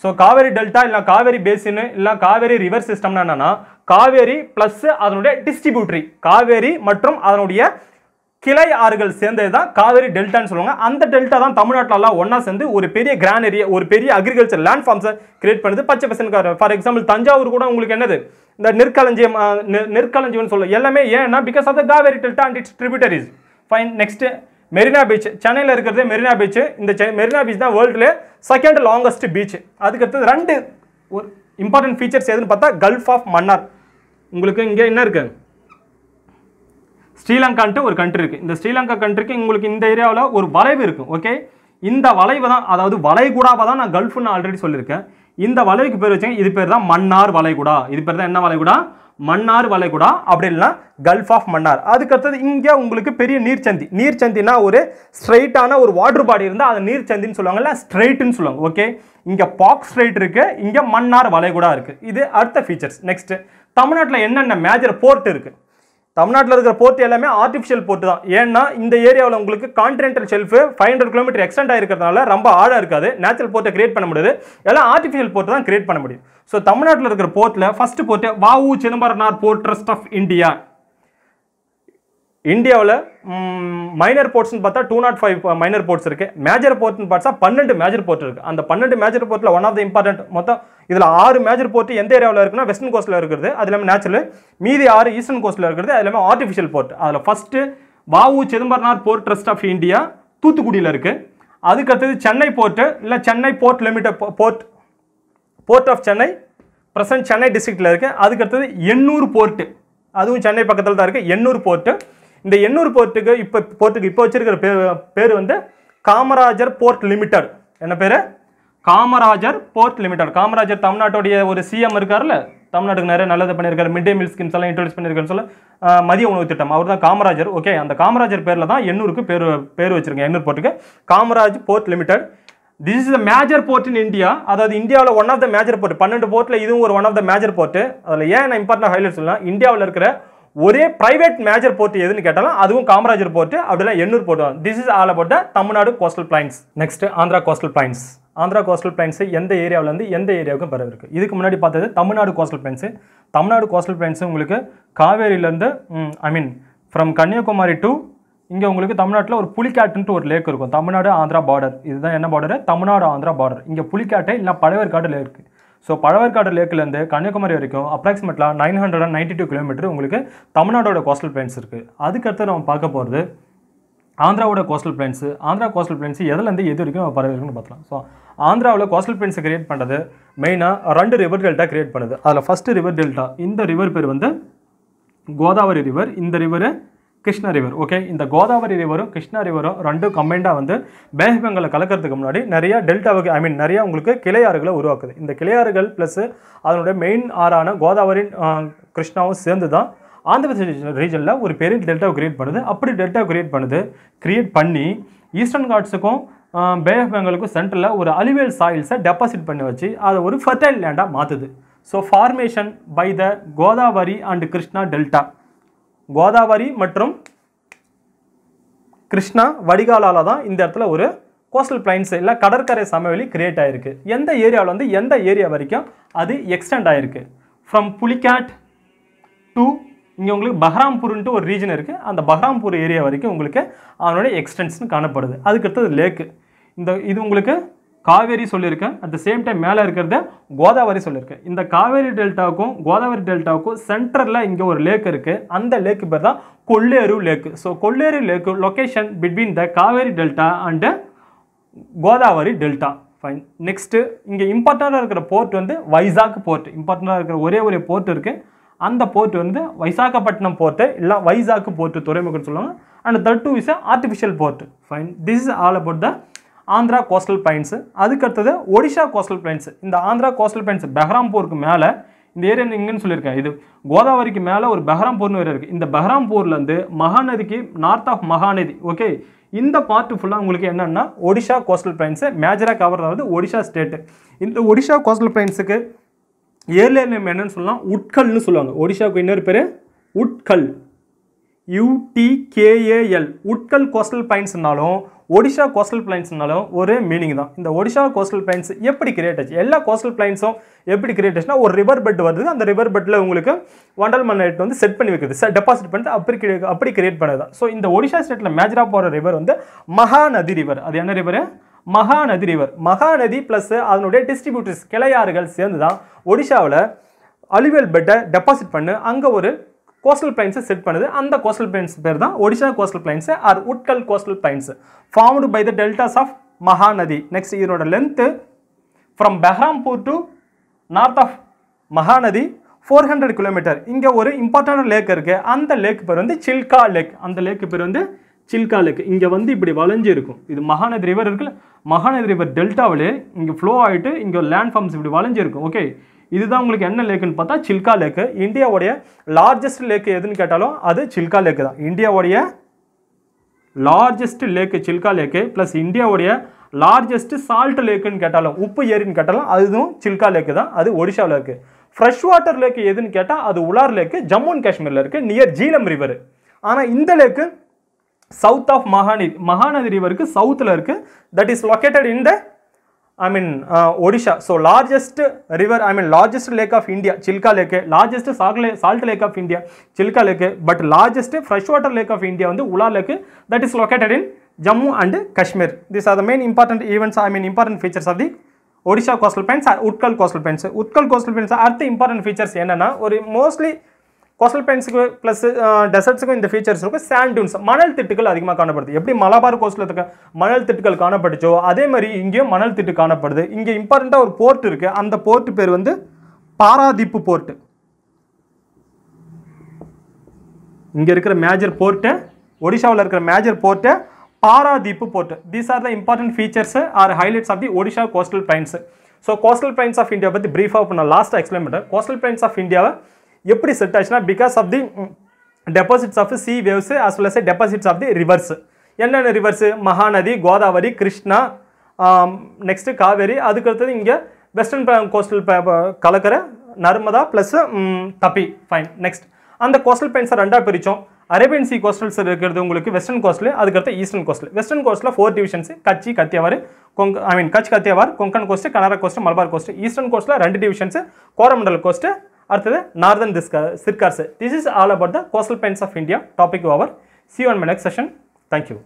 ஸோ காவேரி டெல்டா இல்லை காவேரி பேசின் இல்லை காவேரி ரிவர் சிஸ்டம்னா என்னன்னா காவேரி ப்ளஸ் அதனுடைய டிஸ்ட்ரிபியூட்டரி காவேரி மற்றும் அதனுடைய கிளை ஆறுகள் சேர்ந்தது தான் காவேரி டெல்டான்னு சொல்லுவாங்க அந்த டெல்டா தான் தமிழ்நாட்டிலலாம் ஒன்றா சேர்ந்து ஒரு பெரிய கிராண்ட் ஏரியா ஒரு பெரிய அக்ரிகல்ச்சர் லேண்ட் ஃபார்ம்ஸை கிரியேட் பண்ணுது பச்சை பசங்க ஃபார் எக்ஸாம்பிள் தஞ்சாவூர் கூட உங்களுக்கு என்னது இந்த நெற்களஞ்சியம் நெற்களஞ்சியம்னு சொல்லுவோம் எல்லாமே ஏன்னா because of the Kaveri delta and its tributaries fine next Marina beach சென்னையில் இருக்கிறது மெரினா பீச் இந்த மெரினா பீச் தான் வேர்ல்டுலே செகண்ட் லாங்கஸ்ட் பீச் அதுக்கடுத்தது ரெண்டு ஒரு இம்பார்ட்டன்ட் ஃபீச்சர்ஸ் எதுன்னு பார்த்தா கல்ஃப் ஆஃப் மன்னார் உங்களுக்கு இங்கே என்ன இருக்குது ஸ்ரீலங்கான்ட்டு ஒரு கண்ட்ரி இருக்குது இந்த ஸ்ரீலங்கா கண்ட்ரிக்கு உங்களுக்கு இந்த ஏரியாவில் ஒரு வளைவு இருக்கும் ஓகே இந்த வளைவு தான் அதாவது வளைகுடாவை தான் நான் கல்ஃப்னு ஆல்ரெடி சொல்லியிருக்கேன் இந்த வளைவுக்கு பேர் வச்சுங்க இது பேர் தான் மன்னார் வளைகுடா இது பேர் தான் என்ன வளைகுடா மன்னார் வளைகுடா அப்படி இல்லைனா கல்ஃப் ஆஃப் மன்னார் அதுக்கடுத்தது இங்கே உங்களுக்கு பெரிய நீர்ச்சந்தி நீர்ச்சந்தினா ஒரு ஸ்ட்ரைட்டான ஒரு வாட்டர் பாடி இருந்தால் அதை நீர்ச்சந்தின்னு சொல்லுவாங்கல்ல ஸ்ட்ரைட்டுன்னு சொல்லுவாங்க ஓகே இங்கே பாக் ஸ்ட்ரைட் இருக்குது இங்கே மன்னார் வளைகுடா இருக்குது இது அடுத்த ஃபீச்சர்ஸ் நெக்ஸ்ட்டு தமிழ்நாட்டில் என்னென்ன மேஜர் போர்ட் இருக்குது தமிழ்நாட்டில் இருக்கிற போர்ட் எல்லாமே ஆர்டிஃபிஷியல் போர்ட்டு தான் ஏன்னா இந்த ஏரியாவில் உங்களுக்கு continental shelf five hundred kilometre extend ஆகிருக்கிறதுனால ரொம்ப ஆழம் இருக்காது நேச்சுரல் போர்ட்டை கிரியேட் பண்ண முடியாது எல்லாம் ஆர்டிஃபிஷியல் போர்ட் தான் கிரியேட் பண்ண முடியும் ஸோ தமிழ்நாட்டில் இருக்கிற போர்ட்டில் ஃபஸ்ட்டு போர்ட்டு வாவு Chidambaranar port trust of India இந்தியாவில் மைனர் போர்ட்ஸ்னு பார்த்தா two nought five minor ports இருக்குது மேஜர் போர்ட்னு பார்த்தா பன்னெண்டு மேஜர் போர்ட் இருக்குது அந்த பன்னெண்டு மேஜர் போர்ட்டில் ஒன் ஆஃப் த இம்பார்ட்டன்ட் மொத்தம் இதில் ஆறு மேஜர் போர்ட் எந்த ஏரியாவில் இருக்குன்னா வெஸ்டர்ன் கோஸ்ட்டில் இருக்கிறது அது இல்லாமல் நேச்சுரல் மீதி ஆறு ஈஸ்டர்ன் கோஸ்ட்டில் இருக்கிறது அது இல்லாமல் ஆர்டிஃபிஷியல் போர்ட் அதில் ஃபஸ்ட்டு வாவு Chidambaranar port trust of India தூத்துக்குடியில் இருக்குது அதுக்கடுத்தது சென்னை போர்ட்டு இல்லை Chennai port limited port port of Chennai present Chennai டிஸ்ட்ரிக்டில் இருக்குது அதுக்கடுத்தது எண்ணூர் போர்ட்டு அதுவும் சென்னை பக்கத்தில் தான் இருக்குது எண்ணூர் போர்ட்டு இந்த எண்ணூர் போர்ட்டுக்கு இப்போ போர்ட்டுக்கு இப்போ வச்சுருக்கிற பேர் வந்து காமராஜர் போர்ட் லிமிட்டட் என்ன பேர் காமராஜர் போர்ட் லிமிடெட் காமராஜர் தமிழ்நாட்டுடைய ஒரு சிஎம் இருக்கார்ல தமிழ்நாட்டுக்கு நிறைய நல்லது பண்ணியிருக்காரு மிட் டே மீல் ஸ்கீம்ஸ் எல்லாம் இன்ட்ரடியூஸ் பண்ணியிருக்காருன்னு சொல்ல மதிய உணவு திட்டம் அவர் தான் காமராஜர் ஓகே அந்த காமராஜர் பேரில் தான் எண்ணூருக்கு பேர் பேர் வச்சிருக்கேன் எண்ணூர் போர்ட்டுக்கு Kamaraj port limited this is the major port in India அதாவது இந்தியாவில் one of the major port பன்னெண்டு போர்ட்டில் இதுவும் ஒரு one of the major port அதில் ஏன் நான் இம்பார்ட்டன்ட் ஹைலைட் சொல்லலாம் இந்தியாவில் இருக்கிற ஒரே பிரைவேட் மேஜர் போர்ட் எதுன்னு கேட்டாலும் அதுவும் காமராஜர் போர்ட் அப்படிலாம் Ennore port this is all about the Tamil Nadu coastal plains next Andhra coastal plains Andhra coastal plains எந்த ஏரியாவிலேருந்து எந்த ஏரியாவுக்கும் பரவி இருக்குது இதுக்கு முன்னாடி பார்த்தது Tamil Nadu coastal plains Tamil Nadu coastal plains உங்களுக்கு காவேரியிலேருந்து I mean from Kanniyakumari to இங்கே உங்களுக்கு தமிழ்நாட்டில் ஒரு புலிக்காட்டுன்ட்டு ஒரு லேக் இருக்கும் தமிழ்நாடு ஆந்திரா பார்டர் இதுதான் என்ன பார்டரு தமிழ்நாடு ஆந்திரா பார்டர் இங்கே புலிக்காட்டை இல்லை பழவேற்காடு லேக் ஸோ பழவேற்காடு லேக்லேருந்து கன்னியாகுமரி வரைக்கும் அப்ராக்சிமேட்லாக nine hundred and ninety two kilometre உங்களுக்கு தமிழ்நாடோட கோஸ்டல் பிளைன்ஸ் இருக்குது அதுக்கடுத்து நம்ம பார்க்க போகிறது ஆந்திராவோட coastal plains Andhra coastal plains எதுலேருந்து எது வரைக்கும் பரவி பார்த்துக்கலாம் பார்க்கலாம் ஸோ ஆந்திராவில் கோஸ்டல் பிளெயின்ஸை கிரியேட் பண்ணுறது மெயினாக ரெண்டு ரிவர் டெல்டா கிரியேட் பண்ணுது அதில் ஃபஸ்ட்டு ரிவர் டெல்டா இந்த ரிவர் பேர் வந்து கோதாவரி ரிவர் இந்த ரிவர் கிருஷ்ணா ரிவர் ஓகே இந்த கோதாவரி ரிவரும் கிருஷ்ணா ரிவரும் ரெண்டும் கம்பைண்டாக வந்து பேகங்களை கலக்கிறதுக்கு முன்னாடி நிறையா டெல்டாவுக்கு ஐ மீன் நிறையா உங்களுக்கு கிளையாறுகளை உருவாக்குது இந்த கிளையாறுகள் ப்ளஸ் அதனுடைய மெயின் ஆறான கோதாவரி கிருஷ்ணாவும் சேர்ந்து தான் ஆந்திர பிரதேஷ் ரீஜனில் ஒரு பெரிய டெல்டாவை கிரியேட் பண்ணுது அப்படி டெல்டாவை கிரியேட் பண்ணுது கிரியேட் பண்ணி ஈஸ்டர்ன் காட்ஸுக்கும் பே ஆஃப் பெங்காலுக்கும் சென்ட்ரலில் ஒரு அலிவேல் சாயில்ஸை டெபாசிட் பண்ணி வச்சு அதை ஒரு ஃபர்டைல் லேண்டாக மாற்றுது so formation by the Godavari and Krishna delta Godavari மற்றும் கிருஷ்ணா வடிகாலால் தான் இந்த இடத்துல ஒரு கோஸ்டல் பிளைன்ஸ் இல்லை கடற்கரை சமவெளி கிரியேட் ஆகிருக்கு எந்த ஏரியாவில் வந்து எந்த ஏரியா வரைக்கும் அது எக்ஸ்டெண்ட் ஆகிருக்கு ஃப்ரம் புலிகாட் டு இங்கே உங்களுக்கு பஹ்ராம்பூர்ன்ட்டு ஒரு ரீஜன் இருக்குது அந்த பஹ்ராம்பூர் ஏரியா வரைக்கும் உங்களுக்கு அதனுடைய எக்ஸ்டென்ஷன் காணப்படுது அதுக்கடுத்தது லேக்கு இந்த இது உங்களுக்கு காவேரி சொல்லியிருக்கேன் அட் த சேம் டைம் மேலே இருக்கிறத கோதாவரி சொல்லியிருக்கேன் இந்த காவேரி டெல்டாவுக்கும் கோதாவரி டெல்டாவுக்கும் சென்டரில் இங்கே ஒரு லேக் இருக்குது அந்த லேக்கு பேர் தான் Kolleru lake so Kolleru lake location between the Kaveri delta and Godavari delta fine next இங்கே இம்பார்ட்டண்ட்டாக இருக்கிற போர்ட் வந்து வைசாக் போர்ட் இம்பார்ட்டண்ட்டாக இருக்கிற ஒரே ஒரே போர்ட் இருக்குது அந்த போர்ட் வந்து வைசாகப்பட்டினம் போர்ட்டு இல்லை வைசாக்கு போர்ட்டு துறைமுகம்னு சொல்லுவாங்க and that too is a artificial port fine this is all about the Andhra coastal plains அதுக்கடுத்தது ஒடிஷா கோஸ்டல் பிளைன்ஸு இந்த ஆந்திரா கோஸ்டல் பிளைன்ஸ் பெஹராம்பூருக்கு மேலே இந்த ஏரியா எங்கேன்னு சொல்லியிருக்கேன் இது கோதாவரிக்கு மேலே ஒரு பெஹராம்பூர்னு வேறு இருக்குது இந்த பெஹ்ராம்பூர்லேருந்து மகாநதிக்கு நார்த் ஆஃப் மகாநதி ஓகே இந்த பார்ட்டு ஃபுல்லாக உங்களுக்கு என்னென்னா ஒடிஷா கோஸ்டல் பிளைன்ஸு மேஜராக கவர் ஆகுது ஒடிஷா ஸ்டேட்டு இந்த ஒடிஷா கோஸ்டல் பிளைன்ஸுக்கு ஏர்லியர் நேம் என்னென்னு சொல்லலாம் உட்கல்னு சொல்லுவாங்க ஒடிஷாவுக்கு இன்னொரு பேர் உட்கல் யூடிகேஏஎல் உட்கல் கோஸ்டல் பைன்ஸ்னாலும் ஒடிஷா கோஸ்டல் பிளைன்ஸ்னாலும் ஒரு மீனிங் தான் இந்த ஒடிஷா கோஸ்டல் பிளைன்ஸ் எப்படி கிரியேட் ஆச்சு எல்லா கோஸ்டல் பிளைன்ஸும் எப்படி கிரியேட் ஆச்சுன்னா ஒரு ரிவர் பெட் வருது அந்த ரிவர் பெட்டில் உங்களுக்கு வண்டல் மண் ரேட் வந்து செட் பண்ணி வைக்கிறது டெபாசிட் பண்ணிட்டு அப்படி அப்படி கிரியேட் பண்ணதான் ஸோ இந்த ஒடிஷா ஸ்டேட்டில் மேஜராக போகிற ரிவர் வந்து மகாநதி ரிவர் அது என்ன river Mahanadi river Mahanadi plus அதனுடைய டிஸ்ட்ரிபியூட்டர்ஸ் கிளையாறுகள் சேர்ந்து தான் ஒடிஷாவில் அலுவல் பெட்டை டெபாசிட் பண்ணு அங்கே ஒரு கோஸ்டல் பிளைன்ஸை செட் பண்ணுது அந்த கோஸ்டல் பிளைன்ஸ் பேர் தான் Odisha coastal plains or Utkal coastal plains formed by the deltas of Mahanadi next இதனோட length from Berhampur to north of Mahanadi four hundred kilometre இங்கே ஒரு இம்பார்ட்டண்டான லேக் இருக்குது அந்த லேக் பேர் வந்து சில்கா லேக் அந்த லேக்கு பேர் வந்து சில்கா லேக் இங்கே வந்து இப்படி வளைஞ்சு இருக்கும் இது மகாநதி ரிவர் இருக்குல்ல மகாநதி ரிவர் டெல்டாவிலே இங்கே ஃப்ளோ ஆகிட்டு இங்கே லேண்ட் ஃபார்ம்ஸ் இப்படி வளைஞ்சு இருக்கும் ஓகே இதுதான் உங்களுக்கு என்ன லேக்குன்னு பார்த்தா சில்கா லேக்கு இந்தியாவுடைய லார்ஜஸ்ட் லேக்கு எதுன்னு கேட்டாலும் அது சில்கா லேக்கு தான் இந்தியாவுடைய largest lake Chilika lake plus இந்தியாவுடைய லார்ஜஸ்ட் சால்ட் லேக்குன்னு கேட்டாலும் உப்பு ஏரின்னு கேட்டாலும் அதுவும் சில்கா லேக்கு தான் அது ஒடிஷாவில் இருக்குது ஃப்ரெஷ் வாட்டர் லேக்கு எதுன்னு கேட்டால் அது உலார் லேக்கு ஜம்மு அண்ட் காஷ்மீரில் இருக்குது நியர் ஜீலம் ரிவர் ஆனால் இந்த lake south of Mahanadi Mahanadi ரிவருக்கு சவுத்தில் இருக்குது that is located in the I mean Odisha so largest river I mean largest lake of India Chilika lake largest சாக்லே salt lake of India Chilika lake but largest fresh water lake of India வந்து Wular lake that is located in Jammu and Kashmir this are the main important events I mean important features of the Odisha coastal plains Utkal coastal plains Utkal coastal plains அடுத்த important features என்னென்னா ஒரு mostly coastal பிளைன்ஸுக்கு plus டெசர்ட்ஸுக்கும் இந்த features இருக்கும் sand tunes மணல் திட்டுகள் அதிகமாக காணப்படுது எப்படி மலபார் கோஸ்டலத்துக்கு இருக்க மணல் திட்டுகள் காணப்பட்டுச்சோ அதே மாதிரி இங்கேயும் மணல் திட்டு காணப்படுது இங்கே இம்பார்ட்டண்ட்டாக ஒரு போர்ட் இருக்குது அந்த போர்ட் பேர் வந்து பாராதீப்பு போர்ட்டு இங்கே இருக்கிற மேஜர் போர்ட்டு ஒடிஷாவில் இருக்கிற major port Paradip port these are the important features or highlights of the Odisha coastal plains so coastal plains of India பற்றி ப்ரீஃபாக இப்போ நான் லாஸ்ட்டாக எக்ஸ்பிளைன் பண்ணுறேன் கோஸ்டல் பிளைன்ஸ் ஆஃப் இந்தியாவை எப்படி செட் ஆச்சுன்னா because of the deposits of sea waves as well as deposits of the rivers என்னென்ன ரிவர்ஸு மகாநதி கோதாவரி கிருஷ்ணா நெக்ஸ்ட்டு காவேரி அதுக்கடுத்தது இங்கே வெஸ்டர்ன் கோஸ்டல் கலக்கிற Narmada plus Tapi fine next அந்த கோஸ்டல் பெயின்ஸை ரெண்டாக பிரித்தோம் அரேபியன் சி கோஸ்டல்ஸ் இருக்கிறது உங்களுக்கு வெஸ்டர்ன் கோஸ்டல் அதுக்கடுத்து ஈஸ்டர்ன் கோஸ்டல் வெஸ்டர்ன் கோஸ்ட்டில் ஃபோர் டிவிஷன்ஸ் கச்சி கத்தியவாறு கொங்க I mean Kutch Kathiawar Konkan coast Kanara coast Malabar coast eastern கோஸ்ட்டில் ரெண்டு டிவிஷன்ஸ் கோரமண்டல் கோஸ்ட்டு அடுத்தது நார்தன் திஸ்க Circars this is all about the coastal plains of India topic over see on my next session thank you